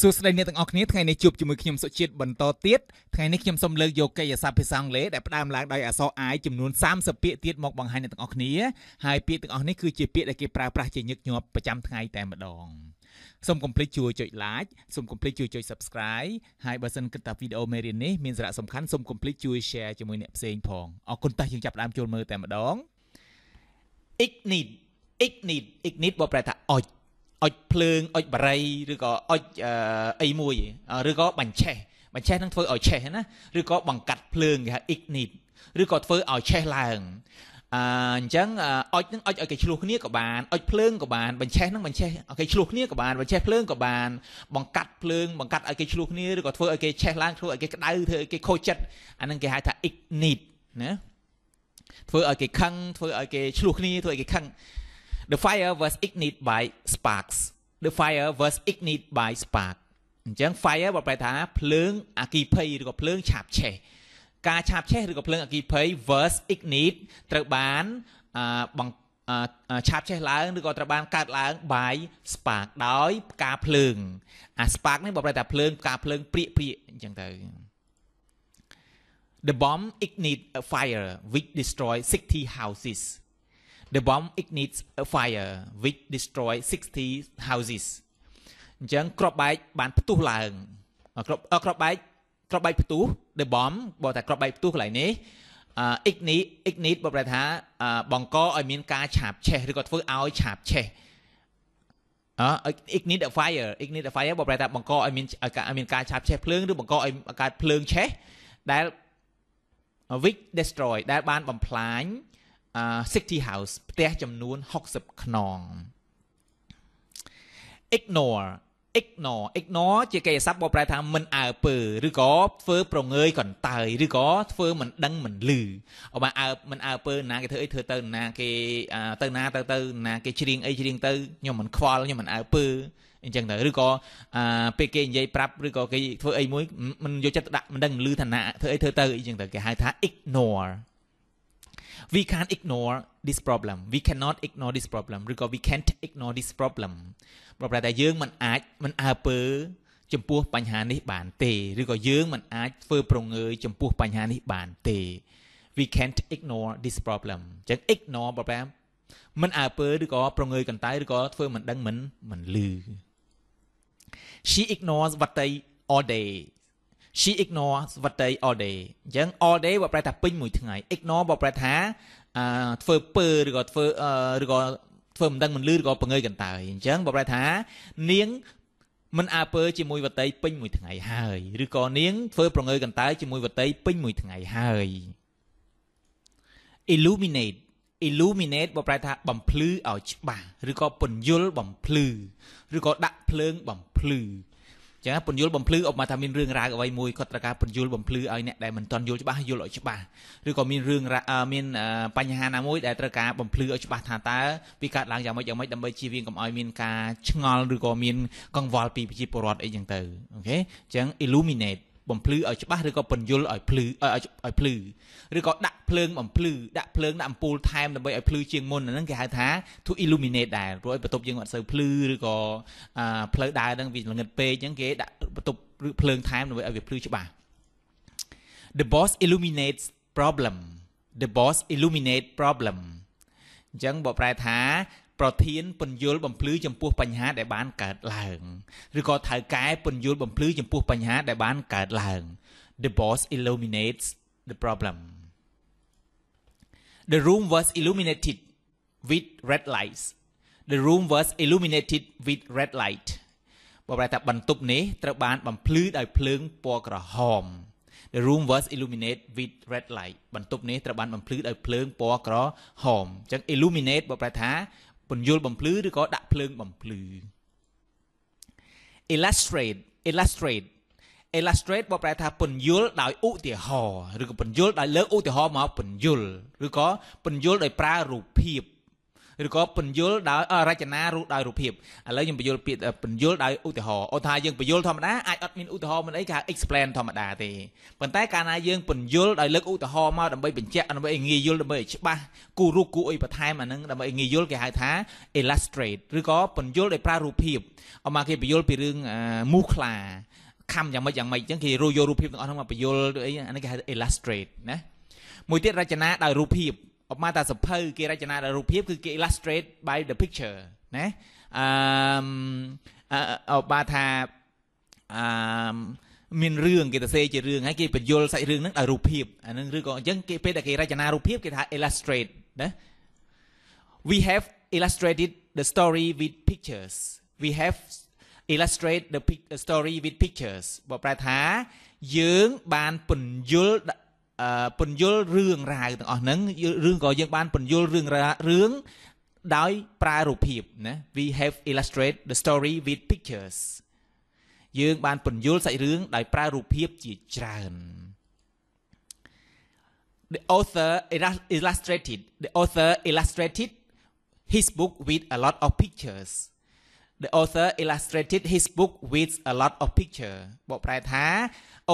សួស្តីអ្នកទាំងអស់គ្នាថ្ងៃនេះជួបជាមួយខ្ញុំសុជាតិបន្តទៀតថ្ងៃនេះខ្ញុំសូមលើកយកកិច្ចសាស្ត្រភាសាអង់គ្លេសដែលផ្ដើមឡើងដោយអក្សរ I ចំនួន30ពាក្យទៀតមកបង្ហាញអ្នកទាំងអស់គ្នាហើយពាក្យទាំងអស់នេះគឺជាពាក្យដែលគេប្រើប្រាស់ជាញឹកញាប់ប្រចាំថ្ងៃតែម្ដងសូមកុំភ្លេចជួយចុច like សូមកុំភ្លេចជួយចុច subscribe ហើយបើសិនគិតថាវីដេអូមេរៀននេះមានសារៈសំខាន់សូមកុំភ្លេចជួយ share ជាមួយអ្នកផ្សេងផងអរគុណតាស់យើងចាប់ផ្ដើមចូលមើលតែម្ដង ignite ignite ignite បបប្រែថាអុចអុចភ្លើងអុចបារីឬក៏អុចអីមួយឬក៏បញ្ឆេះបញ្ឆេះនឹងធ្វើឲ្យឆេះណាឬក៏បង្កាត់ភ្លើងគេហៅ ignite ឬក៏ធ្វើឲ្យឆេះឡើងអញ្ចឹងអុចនឹងអុចឲ្យគេឆ្លោះគ្នាក៏បានអុចភ្លើងក៏បានបញ្ឆេះនឹងបញ្ឆេះឲ្យគេឆ្លោះគ្នាក៏បានបញ្ឆេះភ្លើងក៏បានបង្កាត់ភ្លើងបង្កាត់ឲ្យគេឆ្លោះគ្នាឬក៏ធ្វើឲ្យគេឆេះឡើងធ្វើឲ្យគេក្តៅធ្វើឲ្យគេខូចចិត្តអានឹងគេហៅថា ignite ណាធ្វើឲ្យគេខឹងធ្វើឲ្យគេឆ្លោះគ្នាធ្វើឲ្យគេខឹង The fire was ignited by sparks. The fire was ignited by spark. អញ្ចឹង fire បើប្រែថាភ្លើងអគិភ័យឬក៏ភ្លើងឆាបឆេះការឆាបឆេះឬក៏ភ្លើងអគិភ័យ was ignited ត្រូវបានបង្ឆាបឆេះឡើងឬក៏ត្រូវបានកើតឡើង by spark ដោយផ្កាភ្លើងអា spark នេះបើប្រែថាភ្លើងផ្កាភ្លើងព្រាកព្រាកអញ្ចឹងទៅ The bomb ignited a fire which destroyed 60 houses the bomb ignites a fire which destroy 60 houses អញ្ចឹងក្របបែកបានផ្ទុះឡើងក្របក្របបែកក្របបែកផ្ទុះ the bomb បើតែក្របបែកផ្ទុះកន្លែងនេះ ignite ignite បើប្រែថា បង្កឲ្យមានការឆាបឆេះឬក៏ធ្វើឲ្យឆាបឆេះអឺ ignite the fire ignite the fire បើប្រែថាបង្កឲ្យមានឲ្យមានការឆាបឆេះភ្លើងឬបង្កឲ្យកើតភ្លើងឆេះដែល which destroy ដែលបានបំផ្លាញ60 house ផ្ទះចំនួន60ខ្នង ignore ignore ignore ជាកិរិយាសព្ទបកប្រែថាមិនអើពើឬក៏ធ្វើប្រងើយកន្តើយឬក៏ធ្វើមិនដឹងមិនឮអបើអើមិនអើពើណាគេធ្វើអីធ្វើទៅ ណាគេទៅណាទៅទៅ ណាគេច្រៀងអីច្រៀងទៅខ្ញុំមិនខ្វល់ខ្ញុំមិនអើពើអញ្ចឹងទៅឬក៏ពេលគេនិយាយប្រាប់ឬក៏គេធ្វើអីមួយមិនយកចិត្តដាក់មិនដឹងមិនឮថាណាធ្វើអីធ្វើទៅអញ្ចឹងទៅគេហៅថា ignore we can't ignore this problem we cannot ignore this problem ឬក៏ we can't ignore this problem ប្រហែលតែយើងមិនអាច មិនអើពើចំពោះបញ្ហានេះបានទេឬក៏យើងមិនអាចធ្វើប្រងើយចំពោះបញ្ហានេះបានទេ we can't ignore this problem ចឹង ignore ប្រហែលមិនអើពើឬក៏ប្រងើយកន្តើយឬក៏ធ្វើមិនដឹងមិនមិនលឺ she ignores what they all day she ignore វតី all day អញ្ចឹង all day បើប្រែថាពេញមួយថ្ងៃ ignore បើប្រែថាធ្វើពើឬក៏ធ្វើឬក៏ធ្វើមិនដឹងមិនលឺឬក៏ពង្ើយកន្តើយអញ្ចឹងបើប្រែថានាង មិនអើពើជាមួយវតីពេញមួយថ្ងៃហើយឬក៏នាងធ្វើប្រងើកន្តើយជាមួយវតីពេញមួយថ្ងៃហើយ illuminate illuminate បើប្រែថាបំភ្លឺឲ្យច្បាស់ឬក៏ពន្យល់បំភ្លឺឬក៏ដាក់ភ្លើងបំភ្លឺចឹងពន្យល់បំភ្លឺឧបមាថាមានរឿងរ៉ាវអ្វីមួយគាត់ត្រូវការពន្យល់បំភ្លឺឲ្យអ្នកដែលមិនទាន់យល់ច្បាស់យល់ឲ្យច្បាស់ឬក៏មានរឿងមាន បញ្ហាណាមួយដែលត្រូវការបំភ្លឺឲ្យច្បាស់ថាតើវាកើតឡើងយ៉ាងម៉េចយ៉ាងម៉េចដើម្បីជៀសវាងកុំឲ្យមានការឆ្ងល់ឬក៏មាន កង្វល់ពីប្រជាពលរដ្ឋអីចឹងទៅអូខេចឹង illuminate បំភ្លឺឲ្យច្បាស់ឬក៏ពន្យល់ឲ្យភ្លឺឲ្យឲ្យភ្លឺឬក៏ដាក់ភ្លើងបំភ្លឺដាក់ភ្លើងដាក់អំពូលថែមដើម្បីឲ្យភ្លឺជាងមុនហ្នឹងគេហៅថា to illuminate ដែរព្រោះឲ្យបន្ទប់យើងអត់សូវភ្លឺឬក៏ផ្លូវដើរហ្នឹងវាល្ងឹតពេកអញ្ចឹងគេដាក់បន្ទប់ឬភ្លើងថែមដើម្បីឲ្យវាភ្លឺច្បាស់ The boss illuminates problem The boss illuminate problem អញ្ចឹងបើប្រែថាប្រធានពន្យល់បំភ្លឺចំពោះ បញ្ហាដែលបានកើតឡើងឬក៏ថៅកែពន្យល់បំភ្លឺចំពោះបញ្ហាដែលបានកើតឡើង The boss illuminates the problem The room was illuminated with red lights The room was illuminated with red light បបរតាបន្ទប់នេះត្រូវបានបំភ្លឺដោយភ្លើងពណ៌ក្រហម The room was illuminated with red light បន្ទប់នេះត្រូវបានបំភ្លឺដោយភ្លើងពណ៌ក្រហមអញ្ចឹង illuminate បបរតាពន្យល់បំភ្លឺឬក៏ដាក់ភ្លើង បំភ្លឺ illustrate illustrate illustrate បកប្រែថាពន្យល់ដោយឧទាហរណ៍ឬក៏ពន្យល់ដោយលើកឧទាហរណ៍មកពន្យល់ឬក៏ពន្យល់ដោយ ប្រើរូបភាពឬក៏ពន្យល់ដោយរចនារូបដោយរូបភាពឥឡូវខ្ញុំបញ្យល់ពាក្យពន្យល់ដោយឧទាហរណ៍អូថាយើងបញ្យល់ធម្មតាអាចអត់មានឧទាហរណ៍មិនអីគេហៅ explain ធម្មតាទេប៉ុន្តែកាលណាយើងពន្យល់ដោយលើកឧទាហរណ៍មកដើម្បីបញ្ជាក់ដើម្បីឲ្យងាយយល់ដើម្បីឲ្យច្បាស់គូរូបគូអីបន្ថែមអានឹងដើម្បីឲ្យងាយយល់គេហៅថា illustrate ឬក៏ពន្យល់ដោយប្រើរូបភាពអមគេបញ្យល់ពីរឿងមូសខ្លាខំយ៉ាងម៉េចយ៉ាងម៉េចអញ្ចឹងគេរយយករូបភាពទាំងអស់ហ្នឹងមកបញ្យល់អីអានេះគេហៅ illustrate ណាមួយទៀតរចនាដោយរូបភាពអបមកតាសភៅគេរចនាដោយរូបភាពគឺគេ illustrate by the picture ណាអឺអបថាអឺមានរឿងគេទៅសេជារឿងហើយគេបញ្យល់សាច់រឿងហ្នឹងដោយរូបភាពអាហ្នឹងឬក៏អញ្ចឹងគេពេលដែលគេរចនារូបភាពគេថា illustrate ណា we have illustrated the story with pictures we have illustrate the story with pictures បើប្រែថាយើងបានពន្យល់ពន្យល់រឿងរ៉ាវទាំងអស់ហ្នឹងរឿងក៏យើងបានពន្យល់រឿងរឿងដោយប្រើរូបភាពណា we have illustrate the story with pictures យើងបានពន្យល់សាច់រឿងដោយប្រើរូបភាពជាច្រើន the author illustrated the author illustrated his book with a lot of pictures the author illustrated his book with a lot of picture បកប្រែថា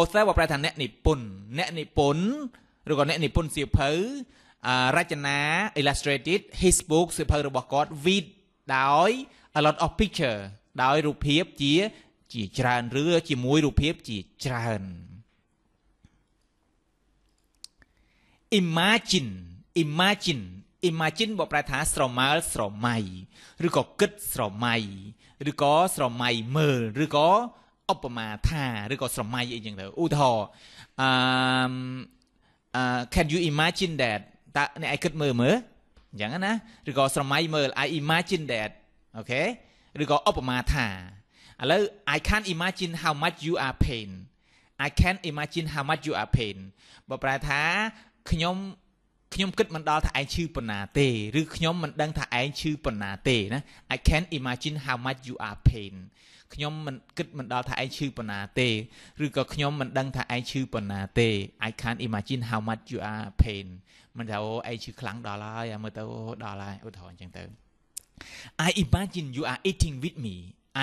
author បកប្រែថាអ្នកនិពន្ធអ្នកនិពន្ធឬក៏អ្នកនិពន្ធសៀវភៅរចនា illustrated his book សៀវភៅរបស់គាត់ with ដោយ a lot of picture ដោយរូបភាពជាជាច្រើនឬជាមួយរូបភាពជាច្រើន imagine imagine imagine បកប្រែថាស្រមើលស្រមៃឬក៏គិតស្រមៃឬក៏ស្រមៃមើលឬក៏ឧបមាថាឬក៏ស្រមៃអីចឹងទៅឧទាហរណ៍អឺ can you imagine that តើអ្នកឯងគិតមើលមើលអញ្ចឹងណាឬក៏ស្រមៃមើល I imagine that អូខេឬក៏ឧបមាថាឥឡូវ I can't imagine how much you are pain I can't imagine how much you are pain បើប្រែថាខ្ញុំខ្ញុំគិតមិនដល់ថាឯងឈឺប៉ុណ្ណាទេឬខ្ញុំមិនដឹងថាឯងឈឺប៉ុណ្ណាទេណា I can imagine how much you are pain ខ្ញុំមិនគិតមិនដល់ថាឯងឈឺប៉ុណ្ណាទេឬក៏ខ្ញុំមិនដឹងថាឯងឈឺប៉ុណ្ណាទេ I can't imagine how much you are pain មិនថាអូឯងឈឺខ្លាំងដល់ហើយមើលទៅអូដល់ហើយឧទាហរណ៍អញ្ចឹងទៅ I imagine you are eating with me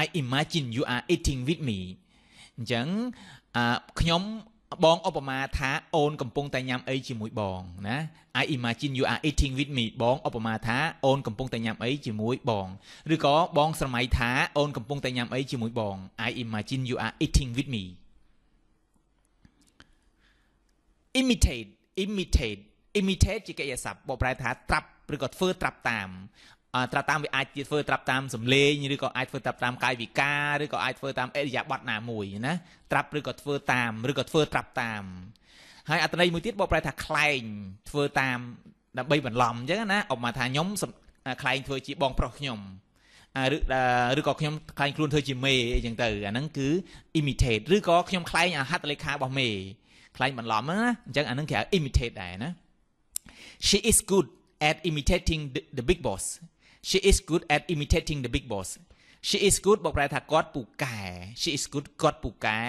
I imagine you are eating with me អញ្ចឹងខ្ញុំបងឧបមាថាអូនកំពុងតែញ៉ាំអីជាមួយបងណា I imagine you are eating with me បងឧបមាថាអូនកំពុងតែញ៉ាំអីជាមួយបងឬក៏បងស្រមៃថាអូនកំពុងតែញ៉ាំអីជាមួយបង I imagine you are eating with me imitate imitate imitate ជាកិរិយាសព្ទបកប្រែថាត្រាប់ឬក៏ធ្វើត្រាប់តាមត្រាប់តាមវាអាចធ្វើត្រាប់តាមសម្លេងឬក៏អាចធ្វើត្រាប់តាមកាយវិការឬក៏អាចធ្វើតាមអិរិយាបថណាមួយណាត្រាប់ឬក៏ធ្វើតាមឬក៏ធ្វើត្រាប់តាម ហើយអត្ថន័យមួយទៀតបកប្រែថាខ្លែងធ្វើតាមដើម្បីបន្លំអញ្ចឹងណាអបមកថាខ្ញុំខ្លែងធ្វើជាបងប្រុសខ្ញុំឬឬក៏ខ្ញុំខ្លែងខ្លួនធ្វើជាមេអីចឹងទៅអាហ្នឹងគឺ imitate ឬក៏ខ្ញុំខ្លែងអាហត្ថលេខារបស់មេខ្លែងបន្លំណាអញ្ចឹងអាហ្នឹងគេហៅ imitate ដែរណា She is good at imitating the, the big boss she is good at imitating the big boss she is good บอกแปลถ้ากอดปูกแก่ she is good กอดปูกแก่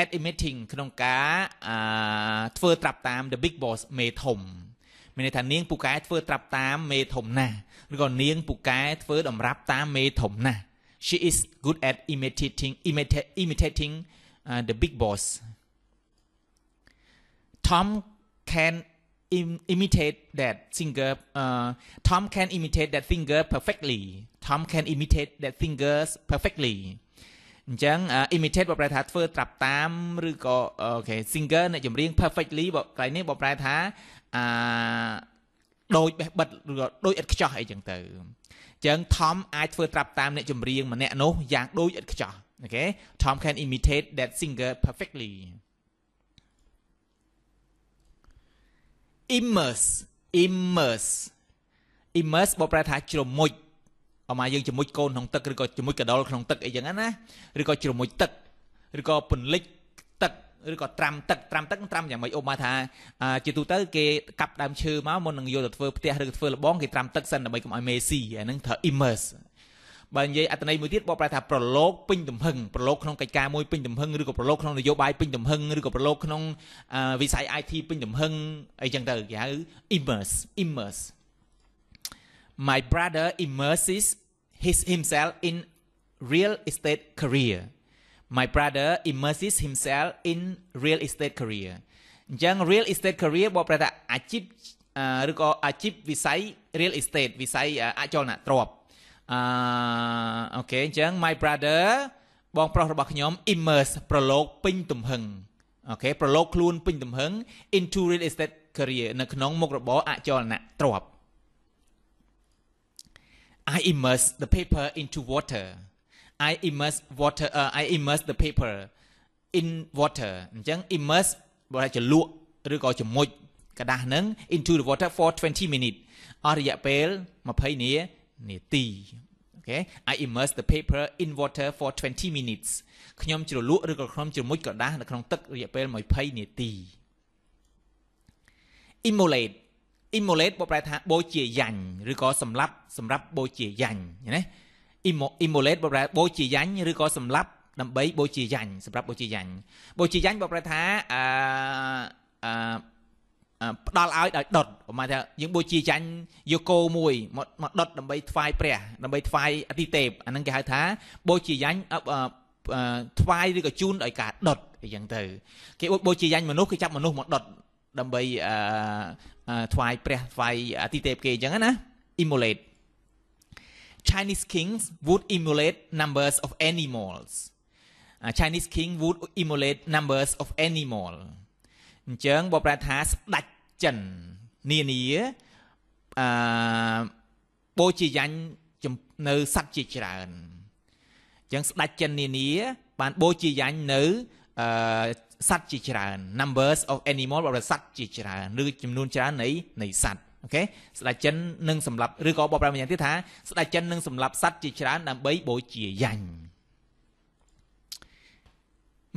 at imitating ขนมกาทเฟอร์ตรับตาม the big boss เมทมมีในฐานเนียงปูกแก่ทเฟอร์ตรับตามเมทมนะหรือก็เนียงปูกแก่ทเฟอร์ดอมรับตามเมทมนะ she is good at imitating imitating the big boss Tom can Im imitate that singer. Uh, Tom can imitate that singer perfectly. Tom can imitate that singers perfectly. អញ្ចឹង imitate បើប្រែថាធ្វើត្រាប់តាម ឬក៏អូខេ singer អ្នកចម្រៀង perfectly បើក្រៃនេះបើប្រែថាអាដូចបេះបិទឬក៏ដូចឥតខ្ចោះអីចឹងទៅអញ្ចឹង Tom អាចធ្វើត្រាប់តាមអ្នកចម្រៀងម្នាក់នោះយ៉ាងដូចឥតខ្ចោះអូខេ Tom can imitate that singer perfectly immerse immerse immerse បកប្រែថាជ្រមុជអមយើងជ្រមុជកូនក្នុងទឹកឬក៏ជ្រមុជកដុលក្នុងទឹកអីចឹងណាឬក៏ជ្រមុជទឹកឬក៏ពន្លិចទឹកឬក៏ត្រាំទឹកត្រាំទឹកត្រាំយ៉ាងម៉េចឧបមាថា ជាទូទៅគេកាប់ដើមឈើមកមុននឹងយកទៅធ្វើផ្ទះឬធ្វើលបងគេត្រាំទឹកសិនដើម្បីកុំឲ្យមេស៊ីអាហ្នឹងថា immerse បើនិយាយអត្ថន័យមួយទៀតបកប្រែថាប្រឡូកពេញទំហឹងប្រឡូកក្នុងកិច្ចការមួយពេញទំហឹងឬក៏ប្រឡូកក្នុងនយោបាយពេញទំហឹងឬក៏ប្រឡូកក្នុង វិស័យ IT ពេញទំហឹងអីចឹងទៅគេហៅ immerse immerse my brother immerses his himself in real estate career my brother immerses himself in real estate career អញ្ចឹង real estate career បកប្រែថាអាជីពឬក៏អាជីពវិស័យ real estate វិស័យអចលនទ្រព្យអឺអូខេអញ្ចឹង my brother បងប្រុសរបស់ខ្ញុំ immerse ប្រឡូកពេញទំហឹងអូខេប្រឡូកខ្លួនពេញទំហឹង into real estate career នៅក្នុងមុខរបរអចលនៈទ្រព្យ I immerse the paper into water I immerse water uh, I immerse the paper in water អញ្ចឹង immerse បើថាចលក់ឬក៏ចមុចกระดาษហ្នឹង into the water for 20 minutes អស់រយៈពេល20នានាទី okay i immerse the paper in water for 20 minutes ខ្ញុំជ្រលក់ឬក៏ខ្ញុំជ្រមុជក្រដាសនៅក្នុងទឹករយៈពេល20នាទី immolate immolate បកប្រែថាបូជាយ៉ាញ់ឬក៏សម្លាប់សម្រាប់បូជាយ៉ាញ់ណា immolate បកប្រែបូជាយ៉ាញ់ឬក៏សម្លាប់ដើម្បីបូជាយ៉ាញ់សម្រាប់បូជាយ៉ាញ់បូជាយ៉ាញ់បកប្រែថាអឺអឺផ្ដល់ឲ្យដោយដុតប្រហែលថាយើងបូជាចាញ់យកគោមួយមកដុតដើម្បីថ្វាយព្រះដើម្បីថ្វាយអតិទេពអាហ្នឹងគេហៅថាបូជាចាញ់ថ្វាយឬក៏ជូនដោយការដុតអញ្ចឹងទៅគេបូជាចាញ់មនុស្សគេចាប់មនុស្សមកដុតដើម្បីថ្វាយព្រះថ្វាយអតិទេពគេអញ្ចឹងណា immolate Chinese kings would immolate numbers of animals Chinese king would immolate numbers of animals អញ្ចឹងបើប្រែថាស្ដាច់ចិននានាអឺបូជាយ៉ាញ់នៅសัตว์ជាច្រើនអញ្ចឹងស្ដាច់ចិននានាបានបូជាយ៉ាញ់នៅអឺសัตว์ជាច្រើន numbers of animal របស់សัตว์ជាច្រើនឬចំនួនច្រើននៃនៃសัตว์អូខេស្ដេចចិននឹងសម្លាប់ឬក៏បបប្រាំយ៉ាងទៀតថា ស្ដេចចិននឹងសម្លាប់សัตว์ជាច្រើនដើម្បីបូជាយ៉ាញ់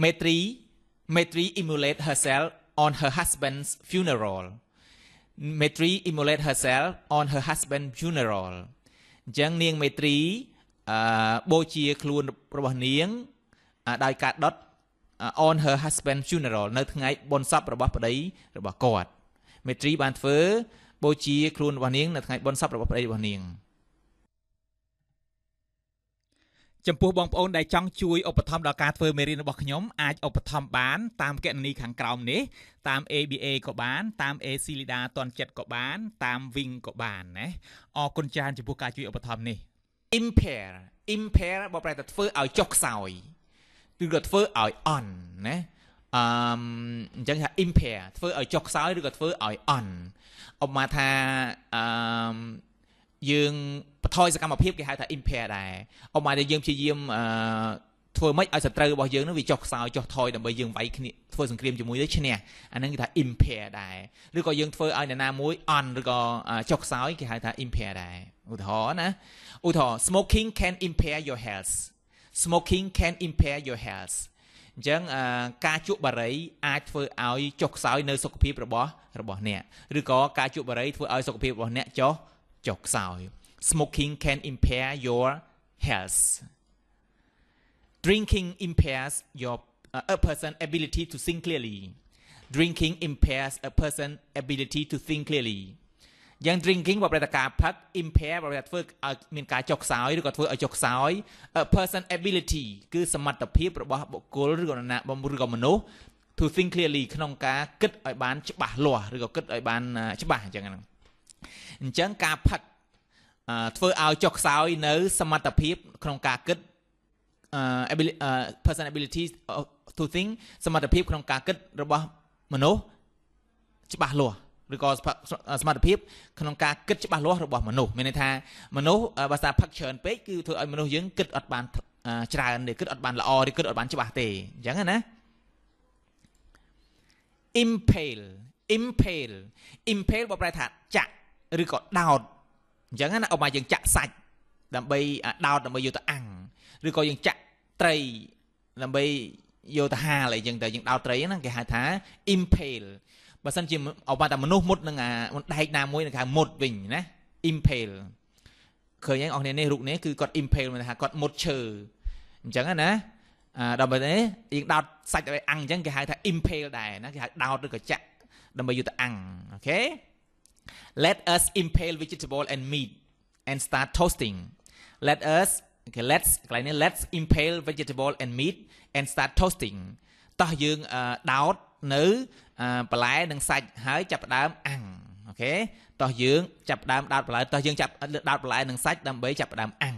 Metri Metri emulate herself on her husband's funeral. Metri immolate herself on her husband's funeral. អញ្ចឹងនាងមេត្រីអឺបូជាខ្លួនរបស់នាងដោយការដុត on her husband funeral នៅថ្ងៃបុណ្យសពរបស់ប្តី របស់គាត់មេត្រីបានធ្វើ បូជាខ្លួនរបស់នាងនៅថ្ងៃបុណ្យសពរបស់ប្តីរបស់នាងចំពោះបងប្អូនដែលចង់ជួយឧបត្ថម្ភដល់ការធ្វើមេរៀនរបស់ខ្ញុំ អាចឧបត្ថម្ភបាន តាមកណនីខាងក្រោមនេះតាម ABA ក៏បាន តាម AC Leader តនចិត្តក៏បានតាម Wing ក៏បានណាអរគុណច្រើនចំពោះការជួយឧបត្ថម្ភនេះ impair impair បើប្រែថាធ្វើឲ្យចុះខ្សោយឬក៏ធ្វើឲ្យអន់ណាអឺអញ្ចឹងថា impair ធ្វើឲ្យចុះខ្សោយឬក៏ធ្វើឲ្យអន់ឧបមាថាអឺយើងបន្ថយសកម្មភាពគេហៅថា impair ដែរអមតែយើងព្យាយាមអឺធ្វើម៉េចឲ្យសត្រូវរបស់យើងនឹងវាចុះខ្សោយចុះថយដើម្បីយើងវាយគ្នាធ្វើសង្គ្រាមជាមួយទៅឈ្នះអាហ្នឹងគេថា impair ដែរឬក៏យើងធ្វើឲ្យអ្នកណាមួយអន់ឬក៏ចុះខ្សោយគេហៅថា impair ដែរឧទាហរណ៍ណាឧទាហរណ៍ smoking can impair your health smoking can impair your health អញ្ចឹងការជក់បារីអាចធ្វើឲ្យចុះខ្សោយ នៅ សុខភាពរបស់ របស់អ្នកឬក៏ការជក់បារី ធ្វើឲ្យសុខភាពរបស់អ្នកចុះចុះខ្សោយ smoking can impair your health drinking impairs your uh, a person ability to think clearly drinking impairs a person ability to think clearly យ៉ាង drinking បរិយាកាសផឹក impair បរិយាធ្វើឲ្យមានការចុះខ្សោយឬក៏ធ្វើឲ្យចុះខ្សោយ a person ability គឺសមត្ថភាពរបស់បុគ្គលឬក៏ណាបំឬក៏មនុស្ស to think clearly ក្នុងការគិតឲ្យបានច្បាស់លាស់ឬក៏គិតឲ្យបានច្បាស់អញ្ចឹងហ្នឹងអញ្ចឹងការផឹកធ្វើឲ្យចុះខ្សោយនៅ សមត្ថភាពក្នុងការគិត person ability to think សមត្ថភាពក្នុងការគិតរបស់មនុស្សច្បាស់លាស់ឬក៏សមត្ថភាពក្នុងការគិតច្បាស់លាស់របស់មនុស្សមានន័យថាមនុស្សបើថាផឹកច្រើនពេកគឺធ្វើឲ្យមនុស្សយើងគិតអត់បានច្រើនទេគិតអត់បានល្អឬគិតអត់បានច្បាស់ទេអញ្ចឹងណា impale impale impale បើប្រែថាចាក់ឬក៏ដោតអញ្ចឹងណាអូម៉ាយើងចាក់សាច់ដើម្បីដោតដើម្បីយកទៅអាំងឬក៏យើងចាក់ត្រីដើម្បីយកទៅហាលអីចឹងទៅយើងដោតត្រីហ្នឹងគេហៅថា impale បើសិនជាអវតាមនុស្សមុតនឹងអាដែកណាមួយនឹងគេហៅមុតវិញណា impale ឃើញហើយអស់គ្នានេះរូបនេះគឺគាត់ impale មានថាគាត់មុតឈើអញ្ចឹងណាអាដល់បែបនេះយើងដោតសាច់ឲ្យអាំងអញ្ចឹងគេហៅថា impale ដែរណាគេហៅដោតឬក៏ចាក់ដើម្បីយកទៅអាំងអូខេ Let us impale vegetable and meat and start toasting. Let us okay let's កន្លែងនេះ let's impale vegetable and meat and start toasting តោះយើងដោតនៅបន្លែនិងសាច់ហើយចាប់ផ្ដើមអាំងអូខេតោះយើងចាប់ផ្ដើមដោតបន្លែតោះយើងចាប់ដោតបន្លែនិងសាច់ដើម្បីចាប់ផ្ដើមអាំង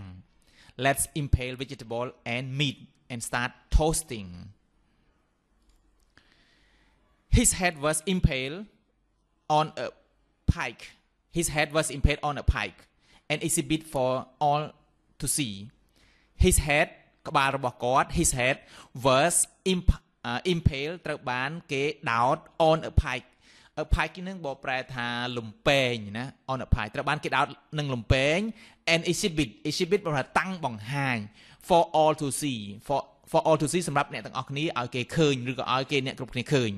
Let's impale vegetable and meat and start toasting His head was impaled on a pike. His head was impaled on a pike and exhibit for all to see. His head ក្បាលរបស់គាត់ his head was imp, uh, impaled ត្រូវបានគេដោត on a pike a pike នឹងបកប្រែ ថា លំពេងណា on a pike ត្រូវបានគេដោតនឹងលំពេង and exhibit exhibit ប្រហែលតាំងបង្ហាញ for all to see for for all to see សម្រាប់អ្នកទាំងអស់គ្នាឲ្យគេឃើញឬក៏ឲ្យគេអ្នកគ្រប់គ្នាឃើញ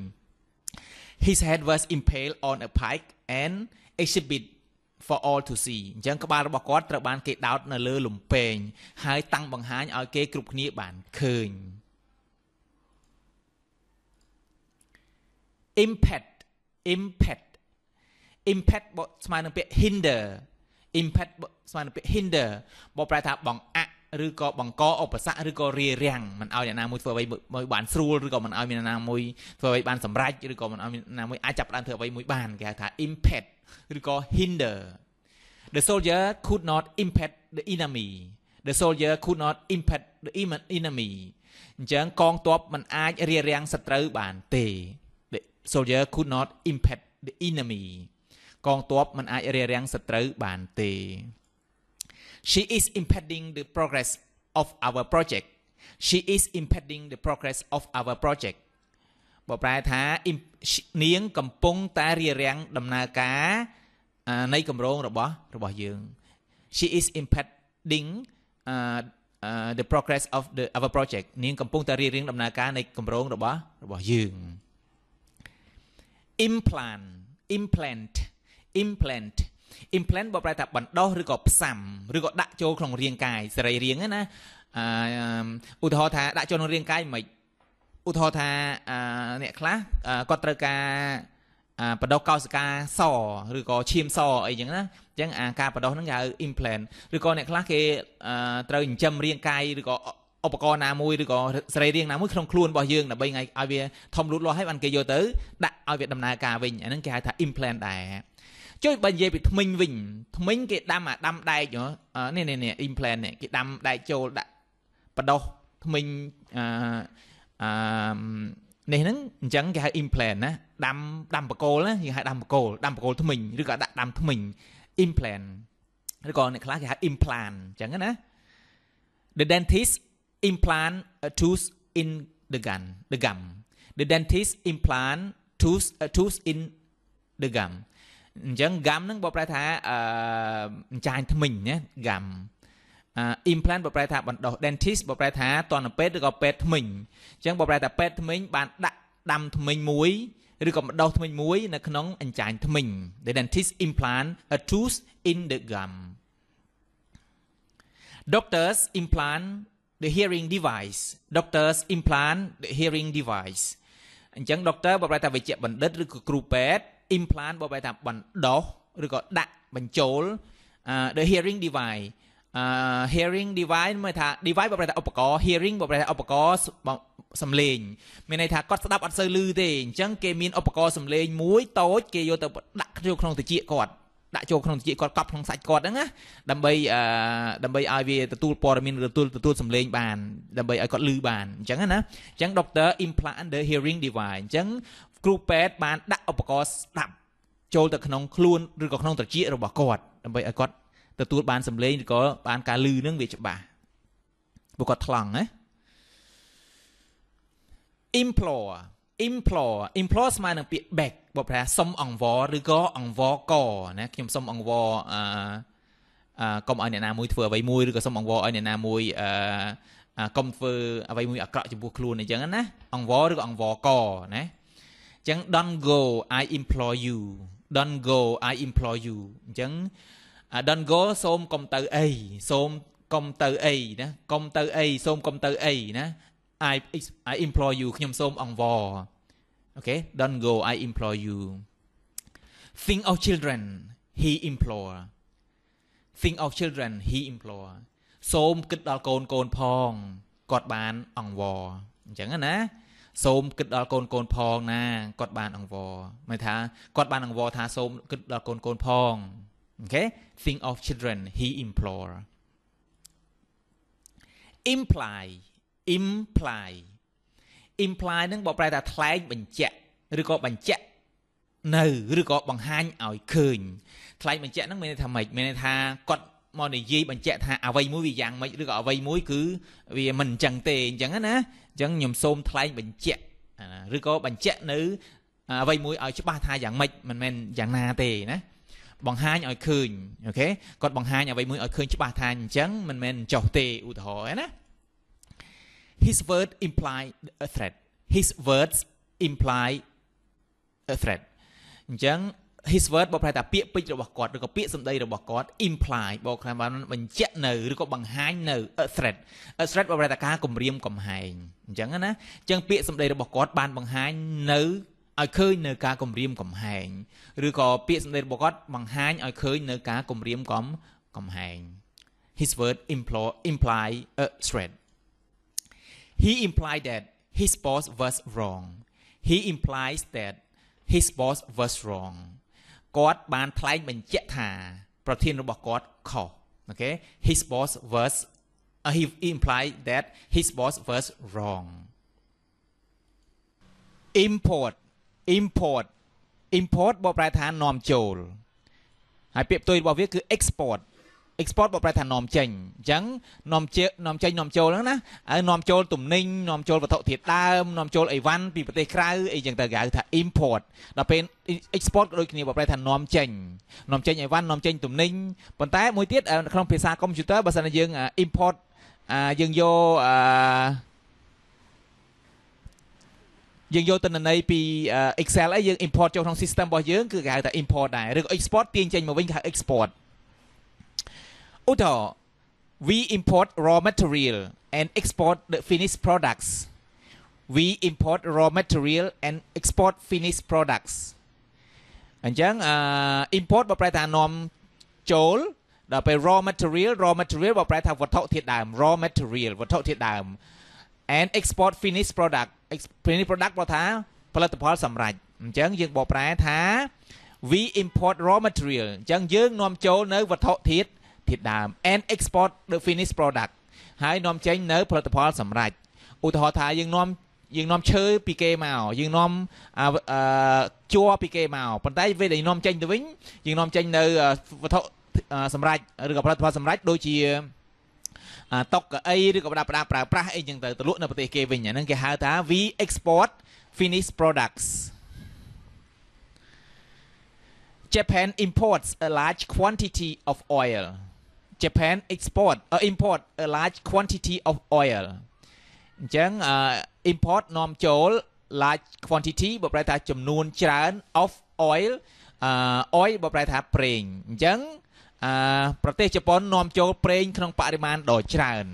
his head was impaled on a pike and exhibited for all to see អញ្ចឹងក្បាលរបស់គាត់ត្រូវបាន គេដោតនៅលើលំពែងហើយតាំងបង្ហាញឲ្យគេគ្រប់គ្នាបានឃើញ impact impact impact ស្មើនឹងពាក្យ hinder impact ស្មើនឹងពាក្យ hinder បើប្រែថាបង្អាក់ឬក៏បង្កឧបសគ្គឬក៏រារាំងមិនឲ្យអ្នកណាមួយធ្វើអ្វីមួយបានស្រួលឬក៏មិនឲ្យមានអ្នកណាមួយធ្វើអ្វីបានសម្រេចឬក៏មិនឲ្យអ្នកណាមួយអាចចាប់ផ្ដើមធ្វើអ្វីមួយបានគេហៅថា impact ឬក៏ hinder the soldier could not impact the enemy the soldier could not impact the enemy អញ្ចឹងកងទ័ពមិនអាចរារាំងសត្រូវបានទេ the soldier could not impact the enemy កងទ័ពមិនអាចរារាំងសត្រូវបានទេ She is impeding the progress of our project. She is impeding the progress of our project បកប្រែថានាងកំពុងតែរារាំងដំណើរការនៃគម្រោងរបស់របស់យើង She is impeding uh, uh, the progress of the our project នាងកំពុងតែរារាំងដំណើរការនៃគម្រោងរបស់របស់យើង implant implant implant implant បើប្រែថាបណ្ដោះឬក៏ផ្សំឬក៏ដាក់ចូលក្នុងរាងកាយសរីរាង្គណាអឺឧទាហរណ៍ថាដាក់ចូលក្នុងរាងកាយមិនឧទាហរណ៍ថាអ្នកខ្លះគាត់ត្រូវការបដោះកោសិកាសឬក៏ឈាមសអីចឹងណាអញ្ចឹងអាការបដោះហ្នឹងគេហៅ implant ឬក៏អ្នកខ្លះគេត្រូវចិញ្ចឹមរាងកាយឬក៏ឧបករណ៍ណាមួយឬក៏សរីរាង្គណាមួយក្នុងខ្លួនរបស់យើងដើម្បីឲ្យវាធំលូតលាស់ហើយបានគេយកទៅដាក់ឲ្យវាដំណើរការវិញអាហ្នឹងគេហៅថា implant ដែរចុះបើនិយាយពីថ្មិញវិញថ្មិញគេដាំអាដាំដែកនេះនេះនេះ implant នេះគេដាំដែកចូលដាក់បដោះថ្មិញអឺអឺនេះហ្នឹងអញ្ចឹងគេហៅ implant ណាដាំដាំបកូលណាគេហៅដាំបកូលដាំបកូលថ្មិញឬក៏ដាក់ដាំថ្មិញ implant ឬក៏អ្នកខ្លះគេហៅ implant អញ្ចឹងណា The dentist implant a tooth in the gum the gum the dentist implant tooth a tooth in the gum អញ្ចឹង gam ហ្នឹងបើប្រែថាអឺអញ្ចាញធ្មេញណា gam អឺ implant បើប្រែថាបណ្ដោះ dentist បើប្រែថាតនពេទ្យឬក៏ពេទ្យធ្មេញអញ្ចឹងបើប្រែថាពេទ្យធ្មេញបានដាក់ដាំធ្មេញមួយឬក៏ម្ដោះធ្មេញមួយនៅក្នុងអញ្ចាញធ្មេញ the dentist implant a tooth in the gum doctors implant the hearing device doctors implant the hearing device អញ្ចឹង doctor បើប្រែថាវេជ្ជបណ្ឌិតឬក៏គ្រូពេទ្យ implant បើបែរថាបណ្ដោះឬក៏ដាក់បញ្ចូល the hearing device uh, hearing device មើលថា device បើប្រែថាឧបករណ៍ hearing បើប្រែថាឧបករណ៍សំឡេងមានន័យថាគាត់ស្ដាប់អត់សូវឮទេអញ្ចឹងគេមានឧបករណ៍សំឡេងមួយតូចគេយកទៅដាក់ចូលក្នុងតិចគាត់ដាក់ចូលក្នុងតិចគាត់កប់ក្នុងសាច់គាត់ហ្នឹងណាដើម្បីដើម្បីឲ្យវាទទួលព័ត៌មានទទួលទទួល សំឡេងបាន ដើម្បីឲ្យគាត់ឮបានអញ្ចឹងណាអញ្ចឹង doctor implant the hearing device អញ្ចឹងគ្រូពេទ្យបានដាក់ឧបករណ៍ស្ដាប់ចូលទៅក្នុងខ្លួនឬក៏ក្នុងត្រចៀករបស់គាត់ដើម្បីឲ្យគាត់ទទួលបានសម្លេងឬក៏បានការឮនឹងវាច្បាស់ព្រោះគាត់ថ្លង់ណា implore implore implore ស្មើនឹងពាក្យ back បើប្រែសុំអង្វរឬក៏អង្វរកណាខ្ញុំសុំអង្វរអឺអឺកុំឲ្យអ្នកណាមួយធ្វើអ្វីមួយឬក៏សុំអង្វរឲ្យអ្នកណាមួយអឺកុំធ្វើអ្វីមួយអាក្រក់ចំពោះខ្លួនអញ្ចឹងណាអង្វរឬក៏អង្វរកណាអញ្ចឹង don't go i implore you don't go i implore you អញ្ចឹង don't go សូមកុំទៅអីសូមកុំទៅអីណាកុំទៅអីសូមកុំទៅអីណា I I implore you ខ្ញុំសូមអង្វរអូខេ don't go I implore you think of children he implore think of children he implore សូមគិតដល់កូនកូនផងគាត់បានអង្វរអញ្ចឹងណាសូមគិតដល់កូនកូនផងណាគាត់បានអង្វរមិនថាគាត់បានអង្វរថាសូមគិតដល់កូនកូនផងអូខេ think of children he implore imply imply imply នឹងបើប្រែថាថ្លែងបញ្ជាក់ឬក៏បញ្ជាក់នៅឬក៏បង្ហាញឲ្យឃើញថ្លែងបញ្ជាក់ហ្នឹងមានន័យថាម៉េចមានន័យថាគាត់មកនិយាយបញ្ជាក់ថាអ្វីមួយវាយ៉ាងម៉េចឬក៏អ្វីមួយគឺវាមិនអញ្ចឹងទេអញ្ចឹងណាអញ្ចឹងខ្ញុំសូមថ្លែងបញ្ជាក់ឬក៏បញ្ជាក់នៅអ្វីមួយឲ្យច្បាស់ថាយ៉ាងម៉េចមិនមែនយ៉ាងណាទេណាបង្ហាញឲ្យឃើញអូខេគាត់បង្ហាញអ្វីមួយឲ្យឃើញច្បាស់ថាអញ្ចឹងមិនមែនចុះទេឧទាហរណ៍ណា His word imply a threat His words imply a threat អញ្ចឹង his word បើប្រែថាពាក្យពេចរបស់គាត់ឬក៏ពាក្យសម្ដីរបស់គាត់ imply បើខ្លះបានបញ្ជាក់នៅឬក៏បង្ហាញនៅ a threat a threat បើប្រែថាការគំរាមកំហែងអញ្ចឹងណាអញ្ចឹងពាក្យសម្ដីរបស់គាត់បានបង្ហាញនៅឲ្យឃើញនៅការគំរាមកំហែងឬក៏ពាក្យសម្ដីរបស់គាត់បង្ហាញឲ្យឃើញនៅការគំរាមកំកំហែង his word imply imply a threat he implied that his boss was wrong he implies that his boss was wrong គាត់បានថ្លែងបញ្ជាក់ថាប្រធានរបស់គាត់ខុសអូខេ his boss was uh, he implied that his boss was wrong import import import បកប្រែថានាំចូលហើយពាក្យផ្ទុយរបស់វាគឺ export export បកប្រែថានាំចេញអញ្ចឹងនាំជិនាំចេញនាំចូលហ្នឹងណាហើយនាំចូលទំនិញនាំចូលវត្ថុធាតុដើមនាំចូលអីវ៉ាន់ពីប្រទេសក្រៅអីចឹងទៅគេហៅថា import ដល់ពេល export ក៏ដូចគ្នាបកប្រែថានាំចេញនាំចេញអីវ៉ាន់នាំចេញទំនិញប៉ុន្តែ មួយទៀតក្នុងភាសា computer បើសិនជាយើង import យើងយកអឺយើងយកតនន័យពី Excel អីយើង import ចូលក្នុង system របស់យើងគឺគេហៅថា import ដែរឬក៏ export ទាញចេញមកវិញគេហៅ export Udo, we import raw material and export the finished products. We import raw material and export finished products អញ្ចឹងអឺ uh, import បើប្រែថានាំចូលដល់ពេល raw material raw material បើប្រែថាវត្ថុធាតុដើម raw material វត្ថុធាតុដើម and export finished product finished product ប្រែថាផលិតផលសម្រេចអញ្ចឹងយើងបកប្រែថា we import raw material អញ្ចឹងយើងនាំចូលនៅវត្ថុធាតុដើមធាតុដើម and export the finished product ហើយនាំចេញនៅផលិតផល សម្រេចឧទាហរណ៍ថាយើងនាំយើងនាំឈើពីគេមកយើងនាំជ័រពីគេមកប៉ុន្តែពេលដែលនាំចេញទៅវិញ យើងនាំចេញនៅវត្ថុសម្រាប់ឬក៏ផលិតផលសម្រាប់ដូចជាតុកកៅអីឬក៏ប្រដាប់ប្រដាប្រើប្រាស់អីចឹងទៅទៅលក់នៅប្រទេសគេវិញអាហ្នឹងគេហៅថា we export finished products Japan imports a large quantity of oil Japan export uh, import a large quantity of oil អញ្ចឹង import នាំចូល large quantity បើប្រែថាចំនួនច្រើន of oil អឺ oil បើប្រែថាប្រេងអញ្ចឹងអឺប្រទេសជប៉ុននាំចូលប្រេងក្នុងបរិមាណដ៏ច្រើន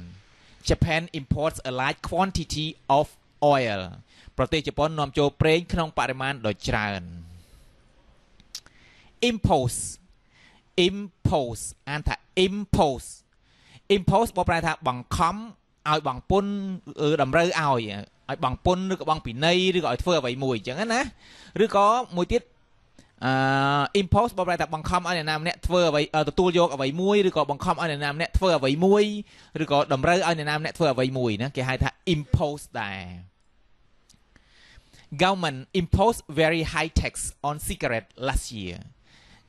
Japan imports a large quantity of oil ប្រទេសជប៉ុននាំចូលប្រេងក្នុងបរិមាណដ៏ច្រើន impose impose អានថា impose impose បើប្រែថាបង្ខំឲ្យបងពុនតម្រូវឲ្យឲ្យបងពុនឬក៏បងពិន័យឬក៏ឲ្យធ្វើអ្វីមួយអញ្ចឹងណាឬក៏មួយទៀតអឺ impose បើប្រែថាបង្ខំឲ្យអ្នកណាម្នាក់ធ្វើអ្វីទទួលយកអ្វីមួយឬក៏បង្ខំឲ្យអ្នកណាម្នាក់ធ្វើអ្វីមួយឬក៏តម្រូវឲ្យអ្នកណាម្នាក់ធ្វើអ្វីមួយណាគេហៅថា impose ដែរ government impose very high tax on cigarette last year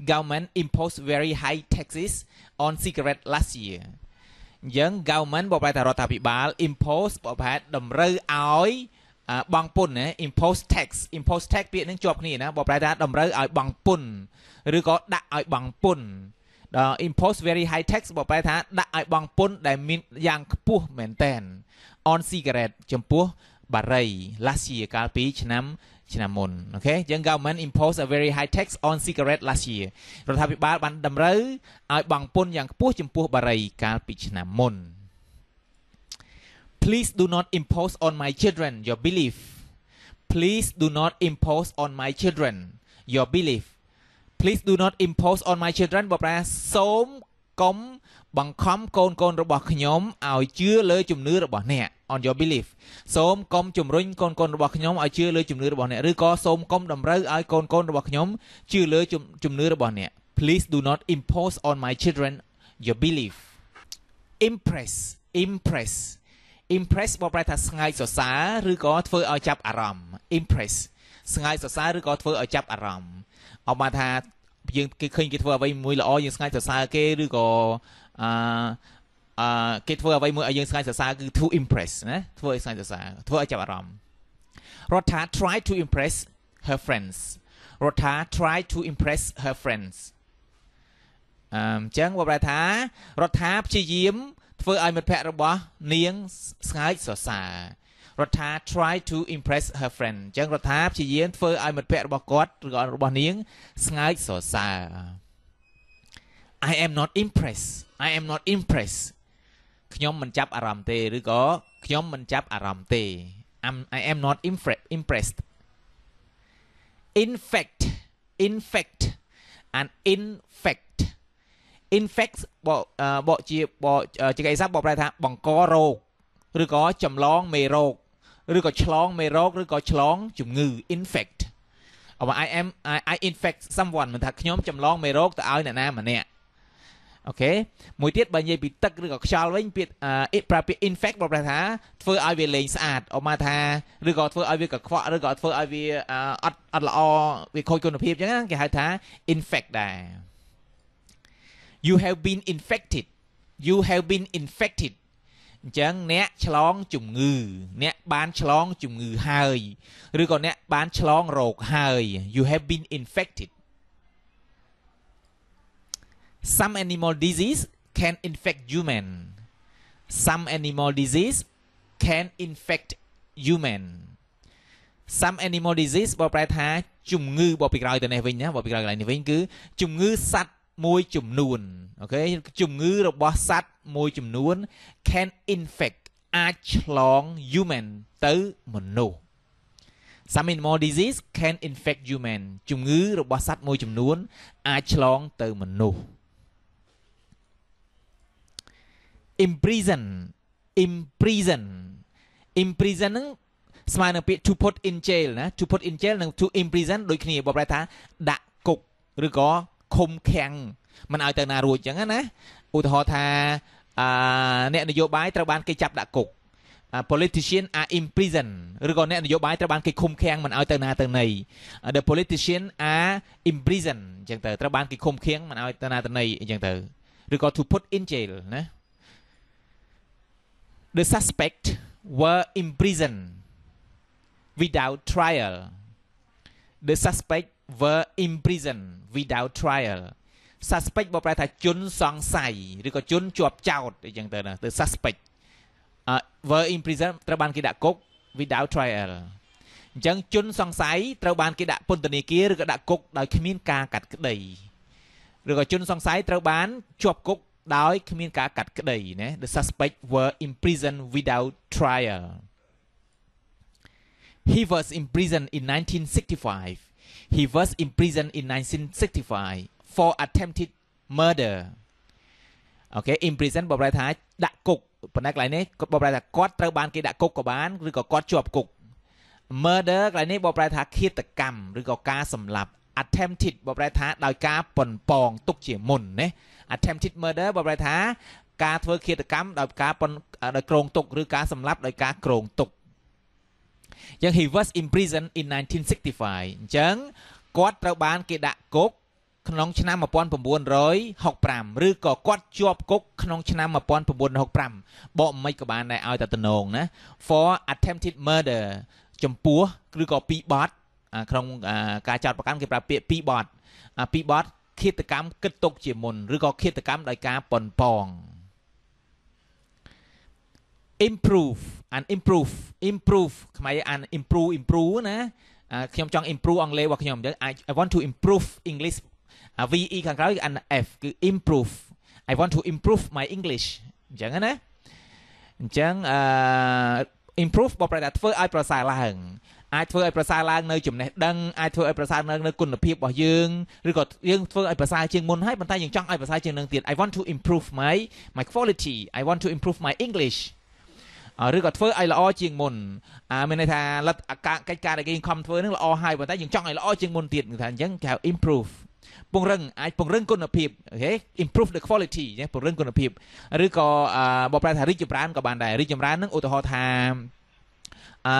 government imposed very high taxes on cigarette last year អញ្ចឹង government បបប្រែថារដ្ឋាភិបាល impose បបប្រែតម្រូវឲ្យបងពុនណា impose tax impose tax ពាក្យនឹងជាប់គ្នាណាបបប្រែថាតម្រូវឲ្យបងពុនឬក៏ដាក់ឲ្យបងពុនដល់ impose very high tax បបប្រែថាដាក់ឲ្យបងពុនដែលមានយ៉ាងខ្ពស់មែនតែន on cigarette ចំពោះបារី last year កាលពីឆ្នាំ2019ឆ្នាំមុន okay យើង government impose a very high tax on cigarette last year រដ្ឋាភិបាលបានតម្រូវឲ្យបង់ពន្ធយ៉ាងខ្ពស់ចំពោះបារីកាលពីឆ្នាំមុន Please do not impose on my children your belief Please do not impose on my children your belief Please do not impose on my children បបរាសូមកុំបង្ខំកូនកូនរបស់ខ្ញុំឲ្យជឿលើជំនឿរបស់អ្នក on your belief សូមកុំជំរុញកូនកូនរបស់ខ្ញុំឲ្យជឿលើ ជំនឿរបស់អ្នកឬក៏សូមកុំតម្រូវឲ្យកូនកូនរបស់ខ្ញុំជឿលើជំនឿរបស់អ្នក please do not impose on my children your belief impress impress impress បកប្រែថាស្ងើចសរសើរឬក៏ធ្វើឲ្យចាប់អារម្មណ៍ impress ស្ងើចសរសើរឬក៏ធ្វើឲ្យចាប់អារម្មណ៍អបបានថាយើងគេឃើញគេធ្វើអ្វីមួយល្អយើងស្ងើចសរសើរគេឬក៏អឺគេធ្វើអ្វីមួយឲ្យយើងស្វែងសរសើរគឺ to impress ណាធ្វើឲ្យស្វែងសរសើរធ្វើឲ្យចាប់អារម្មណ៍រដ្ឋា try to impress her friends រដ្ឋា try to impress her friends អញ្ចឹងបើប្រែថារដ្ឋាព្យាយាមធ្វើឲ្យមិត្តភ័ក្តិរបស់នាងស្ងើចសរសើររដ្ឋា try to impress her friend អញ្ចឹងរដ្ឋាព្យាយាមធ្វើឲ្យមិត្តភ័ក្តិរបស់គាត់ឬក៏របស់នាងស្ងើចសរសើរ I am not impressed I am not impressed ខ្ញុំមិនចាប់អារម្មណ៍ទេឬក៏ខ្ញុំមិនចាប់អារម្មណ៍ទេ I'm, I am not impressed in fact in fact and in fact in fact បកបកជាបកជាគេសាបកប្រែថាបង្ករោគឬក៏ចម្លងមេរោគឬក៏ឆ្លងមេរោគឬក៏ឆ្លង ជំងឺ in fact អម I am I, I infect someone មិនថាខ្ញុំចម្លងមេរោគទៅឲ្យអ្នកណាម្នាក់โอเคมวยเทียบบางอย่างปิดตักหรือก็ชาวเวงปิดอินเฟกต์บอกประธาเฟอร์ไอเวเลนสะอาดออกมาทาหรือก็เฟอร์อเวกับควาหรือก็เฟอร์อเวอัดอัดละอวิโคจนพิบจังงั้นแกหาท้าอินเฟกได้ you have been infected you have been infected จังเนี้ยฉลองจุ่มงือเนี้ยบ้านฉลองจุ่มงือเฮยหรือก็เนี้ยบ้านฉลองโรคเฮย you have been infected some animal disease can infect human some animal disease can infect human some animal disease បើប្រែថាជំងឺបើពីក្រោយទៅនេះវិញណាបើពីក្រោយកន្លែងនេះវិញគឺជំងឺសត្វមួយចំនួនអូខេជំងឺរបស់សត្វមួយចំនួន can infect អាចឆ្លង human ទៅមនុស្ស some animal disease can infect human ជំងឺរបស់សត្វមួយចំនួនអាចឆ្លងទៅមនុស្ស imprison imprison imprison ហ្នឹងស្មើនឹងពាក្យ to put in jail ណា to put in jail និង to imprison ដូចគ្នាបើប្រែថាដាក់គុកឬក៏ឃុំឃាំងមិនឲ្យទៅណារួចអញ្ចឹងណាឧទាហរណ៍ថាអឺអ្នកនយោបាយត្រូវបានគេចាប់ដាក់គុក politician are imprisoned ឬក៏អ្នកនយោបាយត្រូវបានគេឃុំឃាំងមិនឲ្យទៅណាទៅណី the politician are imprisoned អញ្ចឹងទៅត្រូវបានគេឃុំឃាំងមិនឲ្យទៅណាទៅណីអញ្ចឹងទៅឬក៏ to put in jail ណា the suspect were imprisoned without trial. The suspect were imprisoned without trial. suspect បើប្រែថាជនសង្ស័យឬក៏ជនជាប់ចោតអីចឹងទៅណា the suspect uh, were imprisoned ត្រូវបានគេដាក់គុក without trial អញ្ចឹងជនសង្ស័យត្រូវបានគេដាក់ពន្ធនាគារឬក៏ដាក់គុកដោយគ្មាន ការកាត់ក្តីឬក៏ជន សង្ស័យត្រូវបានជាប់គុកដោយគ្មានការកាត់ក្តីណា The suspect were imprisoned without trial He was imprisoned in 1965 He was imprisoned in 1965 for attempted murder អូខេ imprisoned បបប្រែថាដាក់គុកប៉ុន្តែកន្លែងនេះគាត់បបប្រែថាគាត់ត្រូវបានគេដាក់គុកក៏បានឬក៏គាត់ជាប់គុក murder កន្លែងនេះបបប្រែថាឃាតកម្មឬក៏ការសម្លាប់ attempted បបប្រែថាដោយការប៉ុនប៉ងទុកជាមុនណា attempted murder បើប្រែថាការធ្វើឃាតកម្មដោយការប៉ុនដោយក្រងទុកឬការសម្លាប់ដោយការក្រងទុកអញ្ចឹង he was imprisoned in 1965អញ្ចឹងគាត់ត្រូវបានគេដាក់គុកក្នុងឆ្នាំ1965ឬក៏គាត់ជាប់គុកក្នុងឆ្នាំ1965បកមិនក៏បានដែរឲ្យតែតំណងណា for attempted murder ចំពោះឬក៏ពីរបទក្នុងការចោទប្រកាន់គេប្រើពាក្យពីរបទពីរបទคิตกรรมกระตกจีมนหรือก็คิตกรรมโดยการปนปอง improve อัน improve improve ทำไมอัน improve improve นะขยมจอง improve อังเลวขยมเดี๋ยว I want to improve English VE ข้างล่างอัน F ค F อ improve I want to improve my English จังចឹนណាអញ្ improve อបបប្រែเាធ្វไอประสาសละหึงអាចធ្វើឲ្យប្រសើរឡើងនៅចំណេះដឹងអាចធ្វើឲ្យប្រសើរឡើងនៅគុណភាពរបស់យើងឬក៏យើងធ្វើឲ្យប្រសើរជាងមុនហើយប៉ុន្តែយើងចង់ឲ្យប្រសើរជាងនឹងទៀត I want to improve my my quality I want to improve my English ឬក៏ធ្វើឲ្យល្អជាងមុនអាមានន័យថាលទ្ធកិច្ចការដែលគេខំធ្វើនឹងល្អហើយប៉ុន្តែយើងចង់ឲ្យល្អជាងមុនទៀតថាអញ្ចឹងគេហៅ improve ពង្រឹងអាចពង្រឹងគុណភាពអូខេ improve the quality ពង្រឹងគុណភាពឬក៏បើប្រែថារីកចម្រើនក៏បានដែររីកចម្រើននឹងឧទាហរណ៍ថាអឺ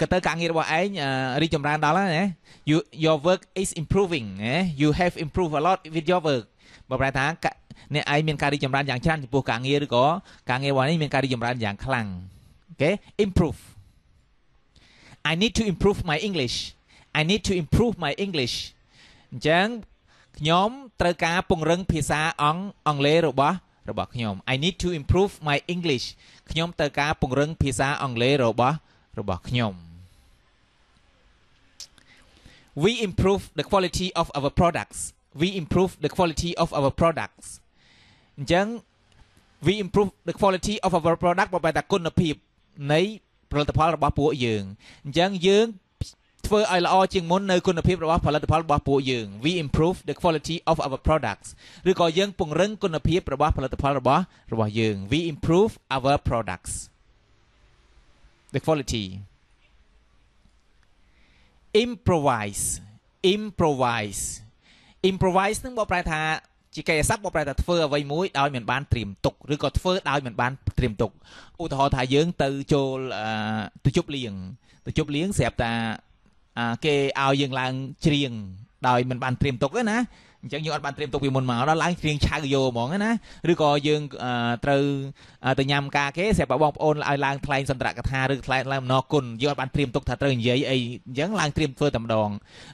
ក៏ទៅការងាររបស់ឯងរីកចម្រើនដល់ហើយណា you your work is improving ណា you have improved a lot with your work បើប្រែថាអ្នកឯងមានការរីកចម្រើនយ៉ាងច្រើនចំពោះការងារឬក៏ការងាររបស់នេះមានការរីកចម្រើនយ៉ាងខ្លាំងអូខេ improve I need to improve my English I need to improve my English អញ្ចឹងខ្ញុំត្រូវការពង្រឹង ភាសាអង់អង់គ្លេសរបស់របស់ខ្ញុំ I need to improve my English ខ្ញុំត្រូវការពង្រឹងភាសាអង់គ្លេសរបស់របស់ខ្ញុំ We improve the quality of our products we improve the quality of our products អញ្ចឹង we improve the quality of our product មកបែរតែគុណភាពនៃផលិតផលរបស់ពួកយើងអញ្ចឹងយើងធ្វើឲ្យល្អជាងមុននៅគុណភាពរបស់ផលិតផលរបស់ពួកយើង we improve the quality of our products ឬក៏យើងពង្រឹងគុណភាពរបស់ផលិតផលរបស់របស់យើង we improve our products the quality improvise improvise improvise នឹងបកប្រែថាជាកិរិយាសព្ទបកប្រែថាធ្វើអ្វីមួយដោយមិនបានត្រៀមទុកឬក៏ធ្វើដោយមិនបានត្រៀមទុកឧទាហរណ៍ថាយើង ទៅចូលទៅជប់លៀងទៅជប់លៀងស្រាប់តាគេឲ្យយើងឡើងច្រៀងដោយមិនបានត្រៀមទុកទេណាអញ្ចឹងយើងអត់បានត្រៀមទុកពីមុនមកដល់ឡើងរៀងឆៅយោហ្មងណាឬក៏យើងត្រូវទៅញ៉ាំការគេស្រាប់បងប្អូនឲ្យឡើងថ្លែងសន្ទរកថាឬថ្លែងឡើងអំណរគុណយើងអត់បានត្រៀមទុកថាត្រូវនិយាយអីអញ្ចឹងឡើងត្រៀមធ្វើតែម្ដង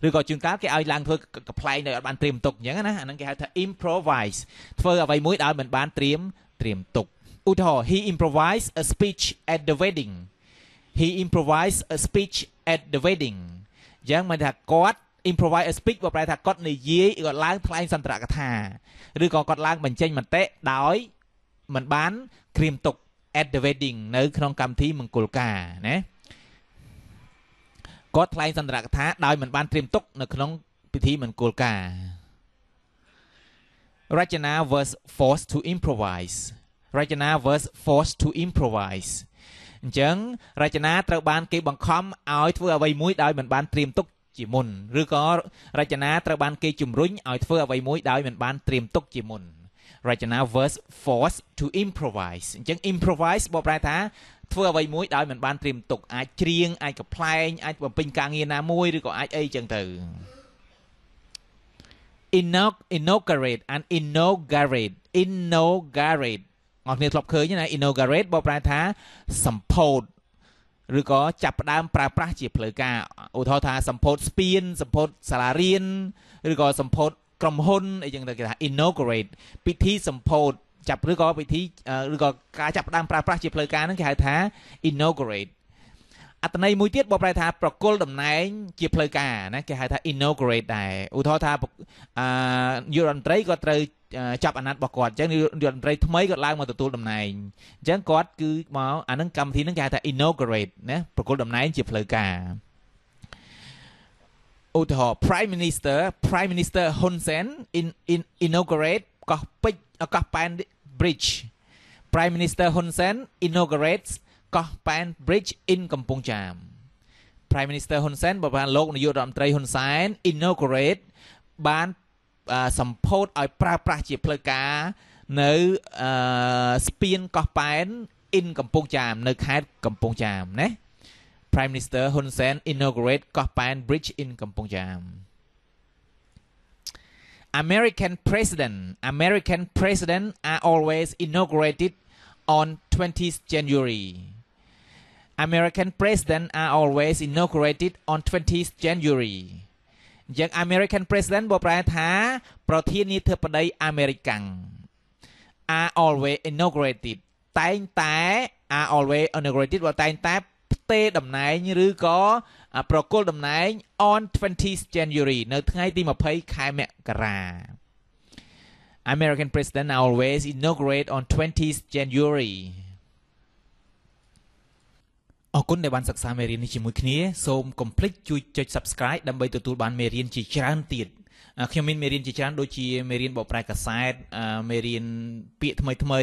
ឬក៏ជួនកាលគេឲ្យឡើងធ្វើកំ pl ែងដោយអត់បានត្រៀមទុកអញ្ចឹងណាអាហ្នឹងគេហៅថា improvise ធ្វើអ្វីមួយដោយមិនបានត្រៀមត្រៀមទុកឧទាហរណ៍ he improvised a speech at the wedding he improvised a speech at the wedding យ៉ាងមិនថាគាត់ improvise a speech បើប្រែថាគាត់និយាយគាត់ឡើងថ្លែងសន្ទរកថាឬក៏គាត់ឡើងបញ្ចេញមតិដោយមិនបានក្រៀមទុក at the wedding នៅក្នុងកម្មវិធីមង្គលការណាគាត់ថ្លែងសន្ទរកថាដោយមិនបានត្រៀមទុក នៅក្នុងពិធីមង្គលការរចនា was forced to improvise រចនា was forced to improvise អញ្ចឹងរចនាត្រូវបានគេបង្ខំឲ្យធ្វើអ្វីមួយដោយមិនបានត្រៀមទុកជាមុនឬក៏រចនាត្រូវបានគេជំរុញឲ្យធ្វើអ្វីមួយដោយមិនបានត្រៀមទុកជាមុនរចនា verse force to improvise អញ្ចឹង improvise បកប្រែថាធ្វើអ្វីមួយដោយមិនបានត្រៀមទុកអាចច្រៀងអាចកំ pl ែងអាចបំពេញការងារណាមួយឬក៏អាចអីចឹងទៅ inaugurate and inaugurate inaugurate អ្នកគ្នាធ្លាប់ឃើញណា inaugurate បកប្រែថាសម្ពោធឬក៏ចាប់ផ្ដើមប្រើប្រាស់ជាផ្លូវការឧទាហរណ៍ថាសម្ពោធស្ពានសម្ពោធសាលារៀនឬក៏សម្ពោធក្រុមហ៊ុនអីចឹងទៅគេថា inaugurate ពិធីសម្ពោធចាប់ឬក៏ពិធីឬក៏ការចាប់ផ្ដើមប្រើប្រាស់ជាផ្លូវការហ្នឹងគេហៅថា inaugurate អត្ថន័យមួយទៀតបើប្រែថាប្រគល់តំណែង ជាផ្លូវការណាគេហៅថា inaugurate ដែរឧទាហរណ៍ថាអឺយុរដ្ឋមន្ត្រីក៏ត្រូវចាប់អាណត្តិរបស់គាត់អញ្ចឹងរដ្ឋមន្ត្រីថ្មីគាត់ឡើងមកទទួលតំណែងអញ្ចឹងគាត់គឺមកអានឹងកម្មវិធីនឹងគេហៅថា inaugurate ណាប្រគល់តំណែងជាផ្លូវការឧទាហរណ៍ Prime Minister Prime Minister Hun Sen in, in inaugurate កោះពេជ្រកោះប៉ែន bridge Prime Minister Hun Sen inaugurates កោះប៉ែន Bridge in កំពង់ចាម Prime Minister Hun Sen បបានលោកនាយករដ្ឋមន្ត្រីហ៊ុនសែន inaugurate បានសម្ពោធឲ្យប្រើប្រាស់ជាផ្លូវការនៅស្ពានកោះប៉ែន in កំពង់ចាមនៅខេត្តកំពង់ចាមណា Prime Minister Hun Sen inaugurate កោះប៉ែន Bridge in កំពង់ចាម American president American president are always inaugurated on 20th January American presidents are always inaugurated on 20th January Young American president បកប្រែថា American are always inaugurated តែងតែ are always inaugurated បើតែងតែផ្ទេតំណែងឬក៏ប្រគល់តំណែង on 20th January នៅថ្ងៃទី20ខែមករា American president always inaugurated on 20th January អរគុណដែលបានសិក្សាមេរៀននេះជាមួយគ្នាសូមកុំភ្លេចជួយចុច Subscribe ដើម្បីទទួលបានមេរៀនជាច្រើនទៀតខ្ញុំមានមេរៀនជាច្រើនដូចជាមេរៀនបកប្រែកាសែតមេរៀនពាក្យថ្មីថ្មី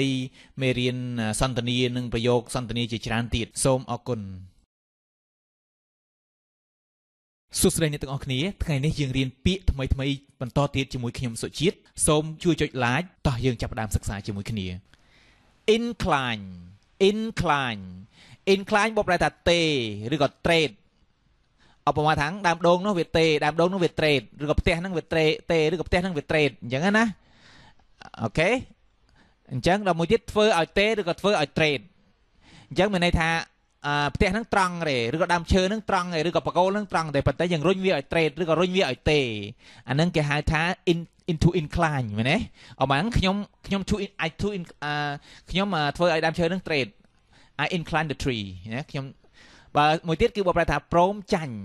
មេរៀនសន្ទនានិងប្រយោគសន្ទនាជាច្រើនទៀតសូមអរគុណសួស្តីអ្នកទាំងអស់គ្នាថ្ងៃនេះយើងរៀនពាក្យថ្មីថ្មីបន្តទៀតជាមួយ ខ្ញុំសុជាតិសូមជួយចុច Like តោះយើងចាប់ផ្ដើមសិក្សាជាមួយគ្នា incline incline incline បបប្រែថាទេឬក៏ trade ឧបមាថាដើមដូងនោះវាទេដើមដូងនោះវា trade ឬក៏ផ្ទះហ្នឹងវា trade ទេឬក៏ផ្ទះហ្នឹងវា trade អញ្ចឹងណាអូខេអញ្ចឹងដល់មួយទៀតធ្វើឲ្យទេឬក៏ធ្វើឲ្យ trade អញ្ចឹងមានន័យថាផ្ទះហ្នឹងត្រង់ទេឬក៏ដើមឈើហ្នឹងត្រង់ទេឬក៏បកគោលហ្នឹងត្រង់ទេប៉ុន្តែយើងរុញវាឲ្យ trade ឬក៏រុញវាឲ្យទេអាហ្នឹងគេហៅថា into incline មែនទេអមហ្នឹងខ្ញុំខ្ញុំជួយ I to ខ្ញុំធ្វើឲ្យដើមឈើហ្នឹង trade I incline the tree ណាខ្ញុំបើមួយទៀតគឺបបប្រែថាព្រមចាញ់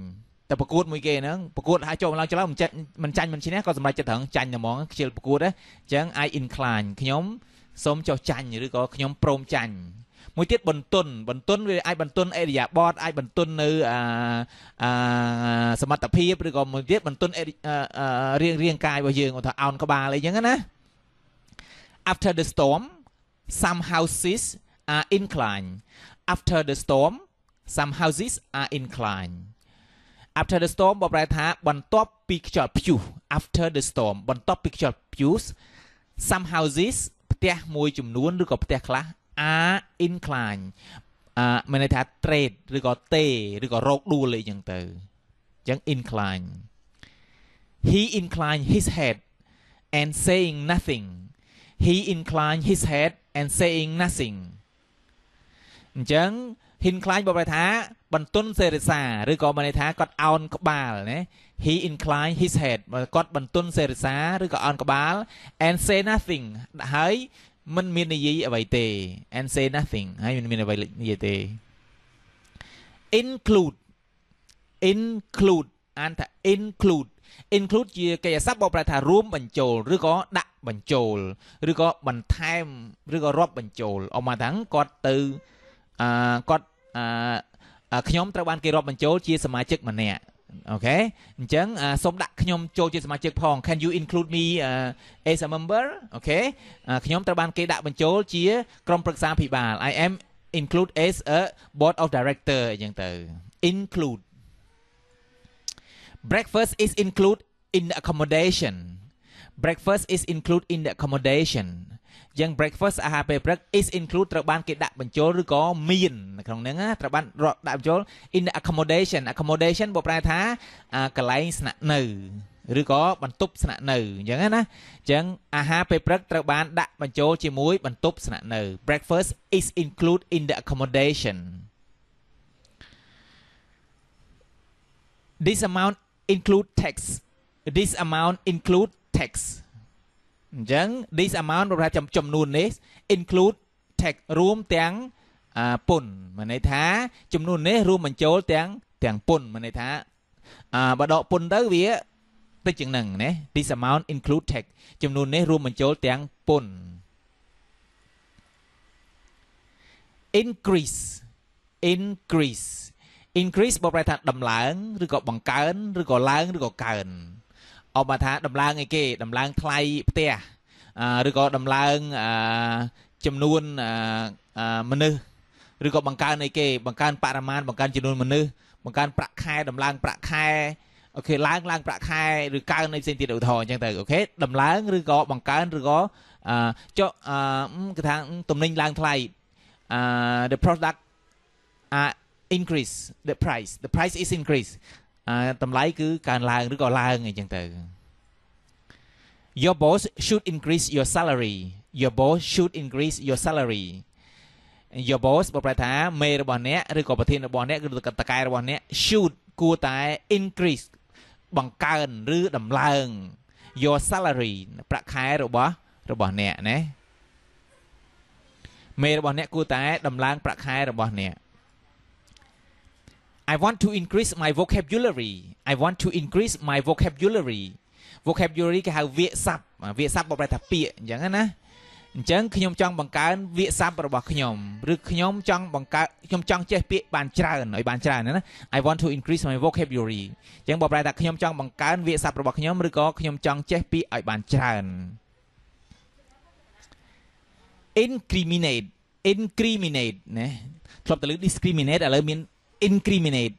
តែប្រកួតមួយគេហ្នឹងប្រកួតហើយចូលឡើងចឡើងមិនចាញ់មិនចាញ់មិនឈ្នះក៏សម្រេចចិត្តត្រឹងចាញ់តែហ្មងខ្ជិលប្រកួតណាអញ្ចឹង I incline ខ្ញុំសូមចុះចាញ់ឬក៏ខ្ញុំព្រមចាញ់មួយទៀតបន្ទុនបន្ទុនវាអាចបន្ទុនអេរិយាបតអាចបន្ទុននៅអាអាសមត្ថភាពឬក៏មួយទៀតបន្ទុនរាងរាងកាយរបស់យើងថាអោនក្បាលអីចឹងណា After the storm somehow cease are inclined. After the storm some houses are inclined after the storm បបប្រែថាបន្ទាប់ពីខ្យល់ព្យុះ after the storm បន្ទាប់ពីខ្យល់ព្យុះ some houses ផ្ទះមួយចំនួនឬក៏ផ្ទះខ្លះ are inclined អឺមានន័យថា ah, trade ឬក៏ទេឬក៏រោគដួលអីចឹងទៅអញ្ចឹង incline he inclined his head and saying nothing he inclined his head and saying nothing អញ្ចឹងហ៊ីនខ្លាញ់បើប្រែថាបន្ទន់សេរិសាឬក៏មានន័យថាគាត់អោនក្បាលណា he incline his head គាត់បន្ទន់សេរិសាឬក៏អោនក្បាល and say nothing ហើយมันមាននិយាយអ្វីទេ and say nothing ហើយมันមានអ្វីនិយាយទេ include include អានថា include include ជាកិច្ចសព្ទបើប្រែថារួមបញ្ចូលឬក៏ដាក់បញ្ចូលឬក៏បន្ថែមឬក៏រាប់បញ្ចូលអមតាំងគាត់ទៅអឺគាត់អឺខ្ញុំត្រូវបានគេរាប់បញ្ចូលជាសមាជិកម្នាក់អូខេអញ្ចឹងសូមដាក់ខ្ញុំចូលជាសមាជិកផង Can you include me uh, as a member អូខេខ្ញុំត្រូវបាន គេដាក់បញ្ចូលជា ក្រុមប្រឹក្សាភិបាល I am include as a board of director អញ្ចឹងទៅ include breakfast is include in the accommodation breakfast is include in the accommodation អញ្ចឹង breakfast អាហារពេលព្រឹក is include ត្រូវបានគេដាក់បញ្ចូលឬក៏មាននៅក្នុងហ្នឹងណាត្រូវបានដាក់បញ្ចូល in the accommodation accommodation បើប្រែថាកន្លែងស្នាក់នៅឬក៏បន្ទប់ស្នាក់នៅអញ្ចឹងណាអញ្ចឹងអាហារពេលព្រឹកត្រូវបានដាក់បញ្ចូលជាមួយបន្ទប់ស្នាក់នៅ breakfast is include in the accommodation this amount include tax this amount include tax អញ្ចឹង this amount រាប់ថាចំនួននេះ include tax រួមទាំងពុនមានន័យថាចំនួននេះ រួមបញ្ចូលទាំងទាំងពុនមានន័យថាបើដកពុនទៅវាតិចជាងនឹងណា this amount include tax ចំនួននេះរួមបញ្ចូលទាំងពុន increase increase increase បើប្រែថា ដំឡើងឬក៏បង្កើនឬក៏ឡើងឬក៏កើនអបថាដំឡើងអីគេដំឡើងថ្លៃផ្ទះឬក៏ដំឡើងចំនួនមនុស្សឬក៏បង្កើនអីគេបង្កើនបរិមាណបង្កើនចំនួនមនុស្សបង្កើនប្រាក់ខែដំឡើងប្រាក់ខែអូខេឡើងឡើងប្រាក់ខែឬកើនអីផ្សេងទៀតឧទាហរណ៍អញ្ចឹងទៅអូខេដំឡើងឬក៏បង្កើនឬក៏ចុះគេថាទំនិញឡើងថ្លៃ the product are increase the price the price is increase តម្លៃគឺកើនឡើងឬក៏ឡើងអីចឹងទៅ Your boss should increase your salary Your boss should increase your salary Your boss បើប្រែថាមេរបស់អ្នកឬក៏ប្រធានរបស់អ្នកឬក៏តកែរបស់អ្នក should គួរតែ increase បង្កើនឬដំឡើង your salary ប្រាក់ខែរបស់របស់អ្នកណាមេរបស់អ្នកគួរតែដំឡើងប្រាក់ខែរបស់អ្នក I want to increase my vocabulary I want to increase my vocabulary vocabulary គេហៅវាក្យស័ព្ទវាក្យស័ព្ទបប្រែថាពាក្យអញ្ចឹងណាអញ្ចឹងខ្ញុំចង់បង្កើនវាក្យស័ព្ទរបស់ខ្ញុំឬខ្ញុំចង់បង្កើតខ្ញុំចង់ចេះពាក្យបានច្រើនឲ្យបានច្រើនណា I want to increase my vocabulary អញ្ចឹងបើប្រែថាខ្ញុំចង់បង្កើនវាក្យស័ព្ទរបស់ខ្ញុំឬក៏ខ្ញុំចង់ចេះពាក្យឲ្យបានច្រើន incriminate incriminate ណាធ្លាប់តែលើ discriminate ឥឡូវមាន incriminate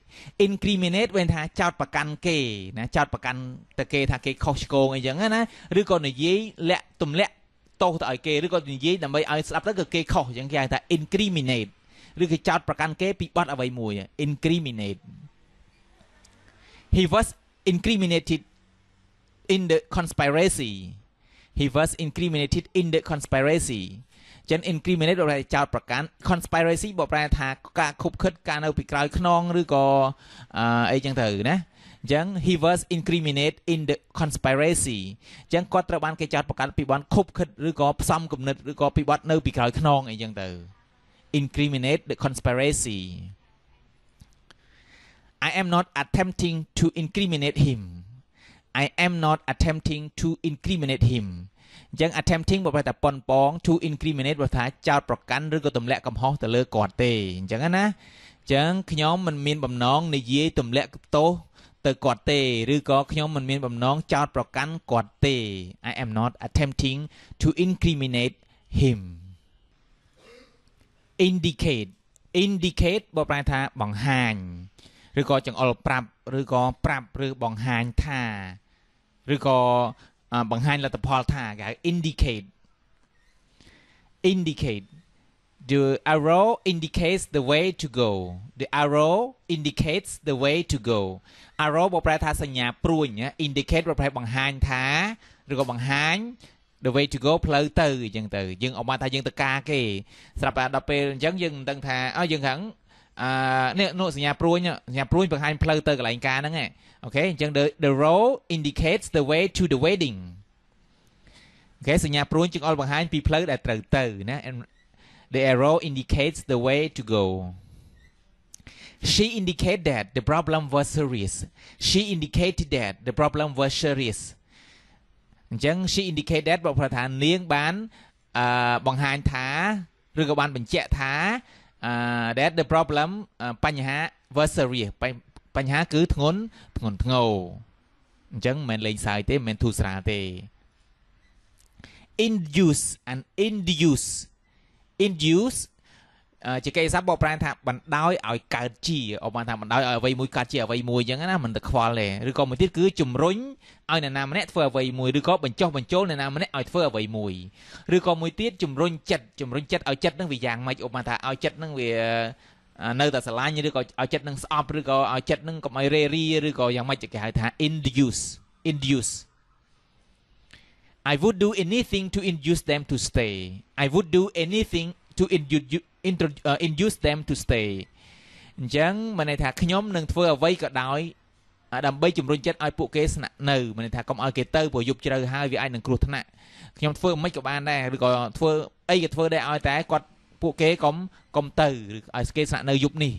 incriminate វិញថាចោតប្រកាន់គេណាចោតប្រកាន់ទៅគេថាគេខុសឆ្គងអីចឹងណាឬក៏និយាយលាក់ទម្លាក់ទោសទៅឲ្យគេឬក៏និយាយដើម្បីឲ្យស្ដាប់ទៅគឺគេខុសចឹងគេហៅថា incriminate ឬគេចោតប្រកាន់គេពីបទអ្វីមួយ incriminate he was incriminated in the conspiracy he was incriminated in the conspiracy ចឹង incriminate បកប្រែចោតប្រកាន់ conspiracy បកប្រែថាការខុបខិតការនៅ ពីក្រោយខ្នងឬក៏អីចឹងទៅណាអញ្ចឹង he was incriminate in the conspiracy អញ្ចឹងគាត់ត្រូវបានគេចោទប្រកាន់ពីបទខុបខិតឬក៏ផ្សំគំនិតឬក៏ពីបទនៅពីក្រោយខ្នងអីចឹងទៅ incriminate the conspiracy I am not attempting to incriminate him I am not attempting to incriminate him អញ្ចឹង attempting បើតែប៉ុនប៉ង to incriminate បើថាចោតប្រកាន់ឬក៏ទម្លាក់កំហុសទៅលើគាត់ទេអញ្ចឹងណាអញ្ចឹងខ្ញុំមិនមានបំណងនិយាយទម្លាក់ទោសទៅគាត់ទេឬក៏ខ្ញុំមិនមានបំណងចោតប្រកាន់គាត់ទេ I am not attempting to incriminate him indicate indicate បើប្រែថាបង្ហាញឬក៏ចង្អុលប្រាប់ឬក៏ប្រាប់ឬបង្ហាញថាឬក៏បង្ហាញលទ្ធផលថាគេហៅ indicate indicate the arrow indicates the way to go the arrow indicates the way to go arrow បកប្រែថាសញ្ញាព្រួញ indicate បកប្រែបង្ហាញថាឬក៏បង្ហាញ the way to go ផ្លូវទៅអញ្ចឹងទៅ យើងអត់បានថាយើងទៅការគេស្រាប់តែដល់ពេលអញ្ចឹងយើងមិនដឹងថាអើយើងខាងអឺនេះនោះសញ្ញាព្រួញសញ្ញាព្រួញបង្ហាញផ្លូវទៅកន្លែងការហ្នឹងអូខេអញ្ចឹង the the road indicates the way to the wedding អូខេសញ្ញាព្រួញចង្អុលបង្ហាញពីផ្លូវដែលត្រូវទៅណា the arrow indicates the way to go She indicated that the problem was serious. She indicated that the problem was serious. អញ្ចឹង she indicated that បើប្រធាននាងបានអឺបង្ហាញថាឬក៏បានបញ្ជាក់ថា uh, that the problem បញ្ហា was serious បញ្ហាគឺធ្ងន់ធ្ងន់ធ្ងរអញ្ចឹងមិនមែនលេងសើចទេមិនមែនធូរស្រាលទេ induce and induce induce ជាគេសាប់បកប្រែថាបណ្ដោយឲ្យកើតជាអបថាបណ្ដោយឲ្យអ្វីមួយកើតជាអ្វីមួយអញ្ចឹងណាមិនទៅខ្វល់ទេឬក៏មួយទៀតគឺជំរុញឲ្យអ្នកណាម្នាក់ធ្វើអ្វីមួយឬក៏បញ្ចុះបញ្ចូលអ្នកណាម្នាក់ឲ្យធ្វើអ្វីមួយឬក៏មួយទៀតជំរុញចិត្តជំរុញចិត្តឲ្យចិត្តនឹងវាយ៉ាងម៉េចឧបមាថាឲ្យចិត្តនឹងវានៅតែស្រឡាញ់ឬក៏ឲ្យចិត្តនឹងស្អប់ឬក៏ឲ្យចិត្តនឹងកុំឲ្យរេរីឬក៏យ៉ាងម៉េចគេហៅថា induce induce I would do anything to induce them to stay I would do anything to induce induce them to stay អញ្ចឹងមានន័យថាខ្ញុំនឹងធ្វើ អ្វីក៏ដោយដើម្បីជំរុញចិត្តឲ្យពួកគេស្នាក់នៅមានន័យថាកុំឲ្យគេទៅព្រោះយប់ជ្រៅហើយវាអាចនឹងគ្រោះថ្នាក់ខ្ញុំធ្វើមិនក៏បានដែរឬក៏ធ្វើអីក៏ធ្វើដែរឲ្យតែគាត់ពួកគេកុំកុំទៅឬឲ្យគេស្នាក់នៅយប់នេះ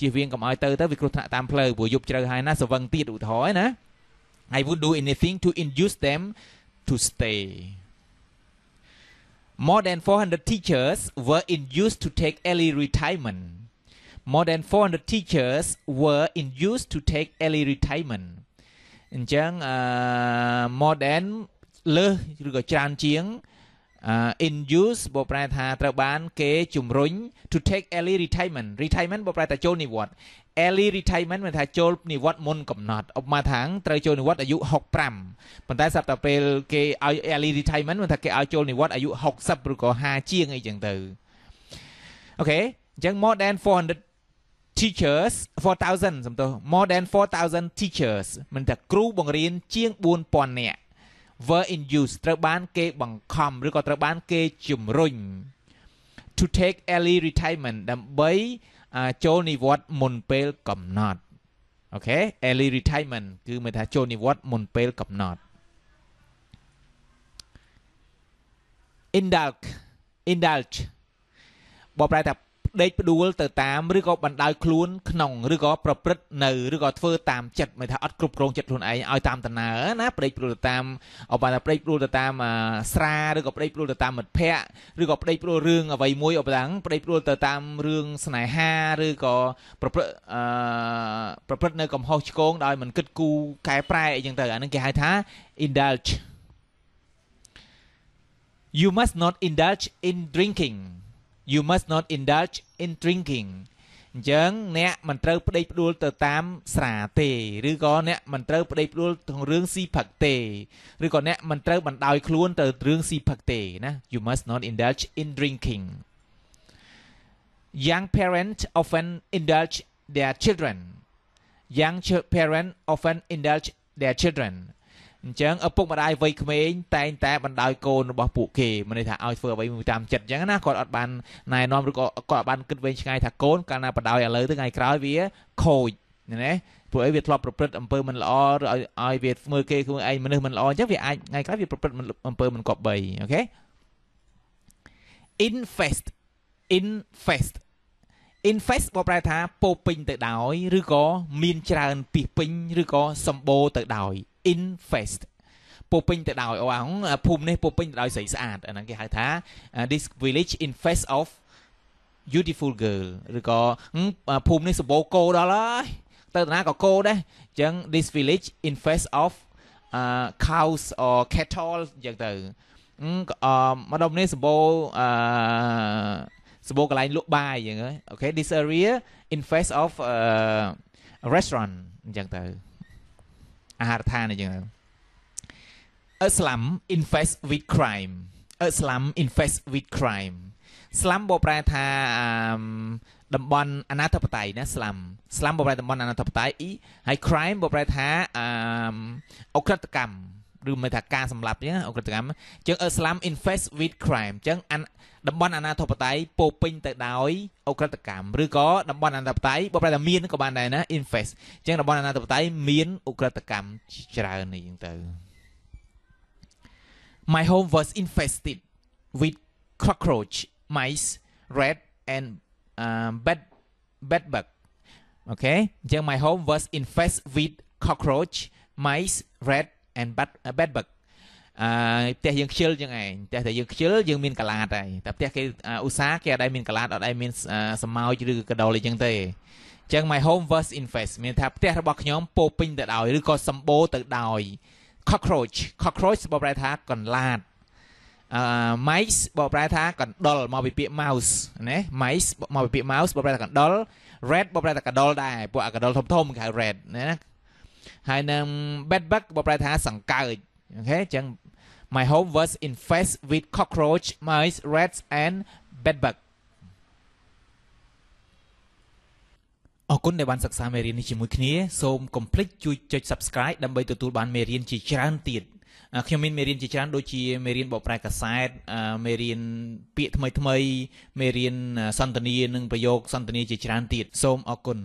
ជៀសវាងកុំឲ្យទៅទៅវាគ្រោះថ្នាក់តាមផ្លូវព្រោះយប់ជ្រៅហើយណាសវឹងទៀតឧទាហរណ៍ណា I would do anything to induce them to stay More than 400 teachers were induced to take early retirement. More than 400 teachers were induced to take early retirement អញ្ចឹង uh, more than លើសឬក៏ច្រើនជាង in use បើប្រែថាត្រូវបាន គេជំរុញ to take early retirement retirement បើប្រែថាចូលនិវត្តន៍ early retirement មានថាចូលនិវត្តន៍មុនកំណត់ឧបមាថាត្រូវចូលនិវត្តន៍អាយុ65ប៉ុន្តែសម្រាប់តែពេលគេឲ្យ early retirement មានថាគេឲ្យចូលនិវត្តន៍អាយុ60ឬក៏50ជាងអីចឹងទៅអូខេអញ្ចឹង more than 400 teachers 4000សំទោស more than 4000 teachers មិនថាគ្រូបង្រៀនជាង4000នាក់ were in use ត្រូវបានគេបង្ខំឬក៏ត្រូវបានគេជំរុញ to take early retirement ដើម្បីចូលនិវត្តន៍មុនពេលកំណត់អូខេ early retirement គឺមានថាចូលនិវត្តន៍មុនពេលកំណត់ indulge indulge បើប្រែថាដេកផ្ដួលទៅតាមឬក៏បណ្ដោយខ្លួនក្នុងឬក៏ប្រព្រឹត្តនៅឬក៏ធ្វើតាមចិត្តមិនថាអត់គ្រប់គ្រងចិត្តខ្លួនឯងឲ្យតាមដំណើរណាប្រេកព្រួលទៅតាមអបថាប្រេកព្រួលទៅតាមស្រាឬក៏ប្រេកព្រួលទៅតាមមិត្តភ័ក្តិឬក៏ប្រេកព្រួលរឿងអ្វីមួយអបថាប្រេកព្រួលទៅតាមរឿងស្នេហាឬក៏ប្រព្រឹត្តអឺប្រព្រឹត្តនៅកំហុសឆ្គងដោយមិនគិតគូរកែប្រែអីចឹងទៅអានឹងគេហៅថា indulge You must not indulge in drinking you must not indulge in drinking អញ្ចឹងអ្នកមិនត្រូវប្តេជ្ញាផ្ដួលទៅតាមស្រាទេឬក៏អ្នកមិនត្រូវប្តេជ្ញាផ្ដួលក្នុងរឿងស៊ីផឹកទេឬក៏អ្នកមិនត្រូវបណ្ដោយខ្លួនទៅរឿងស៊ីផឹកទេណា you must not indulge in drinking young parents often indulge their children young parents often indulge their children អញ្ចឹងឪពុកម្ដាយវ័យក្មេងតែងតែបណ្ដោយកូនរបស់ពួកគេមិនន័យថាឲ្យធ្វើអ្វីមួយតាមចិត្តអញ្ចឹងណាគាត់អត់បានណែនាំឬក៏គាត់អត់បានគិតវែងឆ្ងាយថាកូនកាលណាបណ្ដោយឥឡូវទៅថ្ងៃក្រោយវាខូចណាពួកឯងវាធ្លាប់ប្រព្រឹត្តអំពើមិនល្អឬឲ្យឲ្យវាមើលគេខ្លួនឯងមនុស្សមិនល្អអញ្ចឹងវាអាចថ្ងៃក្រោយវាប្រព្រឹត្តអំពើមិនគប្បីអូខេ invest invest invest បកប្រែថាពោពេញទៅដោយឬក៏មានច្រើនពីពេញឬក៏សម្បូរទៅដោយ infest ពោពេញទៅដោយអូអងភូមិនេះពោពេញទៅដោយស្រីស្អាតអាហ្នឹងគេហៅថា this village infest of beautiful girl ឬក៏ភូមិនេះសម្បូរគោដល់ហើយទៅតាណាក៏គោដែរអញ្ចឹង this village infest of uh, cows or cattle អញ្ចឹងទៅម្ដុំនេះសម្បូរអឺសម្បូរកន្លែងលក់បាយអញ្ចឹងអូខេ this area in face of uh, restaurant អញ្ចឹងទៅអាហារដ្ឋានអីចឹងទៅ Islam invest with crime Islam invest with crime ស្លាំបបប្រែថាតំបន់អនាធិបតេយ្យណាស្លាំស្លាំបបប្រែតំបន់អនាធិបតេយ្យហើយ crime បបប្រែថាអក្រិតកម្មឬមិនថាការសម្លាប់អញ្ចឹងអង្គកម្មអញ្ចឹង Islam infest with crime អញ្ចឹងតំបន់អាណាធិបតេយ្យពោពេញទៅដោយអក្រិតកម្មឬក៏តំបន់អាណាធិបតេយ្យបើប្រែថាមានក៏បានដែរណា infest អញ្ចឹងតំបន់អាណាធិបតេយ្យមានអក្រិតកម្មច្រើននេះអញ្ចឹងទៅ My home was infested with cockroach mice rat and um, bed bed bug អូខេអញ្ចឹង my home was infested with cockroach mice rat and Bedburg អឺផ្ទះយើងខ្ជិលជាងឯងផ្ទះតែយើងខ្ជិលយើងមានកឡាតហើយតែផ្ទះគេឧស្សាហ៍គេអត់ដែរមានកឡាតអត់ដែរមានសម៉ោចឬកដោលអីចឹងទេអញ្ចឹង my home was invest មានថាផ្ទះរបស់ខ្ញុំពោពេញទៅដោយឬក៏សម្បូរទៅដោយ cockroach cockroach បកប្រែថាកន្លាតអឺ mice បកប្រែថាកណ្ដុលមកពីពាក្យ mouse ណា mice មកពីពាក្យ mouse បកប្រែថាកណ្ដុល red បកប្រែថាកណ្ដុលដែរពួកអាកណ្ដុលធំៗគេហៅ red ណាហើយនឹង bed bug បើប្រែថាសង្កើចអូខេអញ្ចឹង my home was infested with cockroach mice rats and bed bug អរគុណដែលបានសិក្សាមេរៀននេះជាមួយគ្នាសូមកុំភ្លេចជួយចុច subscribe ដើម្បីទទួលបានមេរៀនជាច្រើនទៀតខ្ញុំមានមេរៀនជាច្រើនដូចជាមេរៀនបកប្រែកាសែតមេរៀនពាក្យថ្មីថ្មីមេរៀនសន្ទនានិងប្រយោគសន្ទនាជាច្រើនទៀតសូមអរគុណ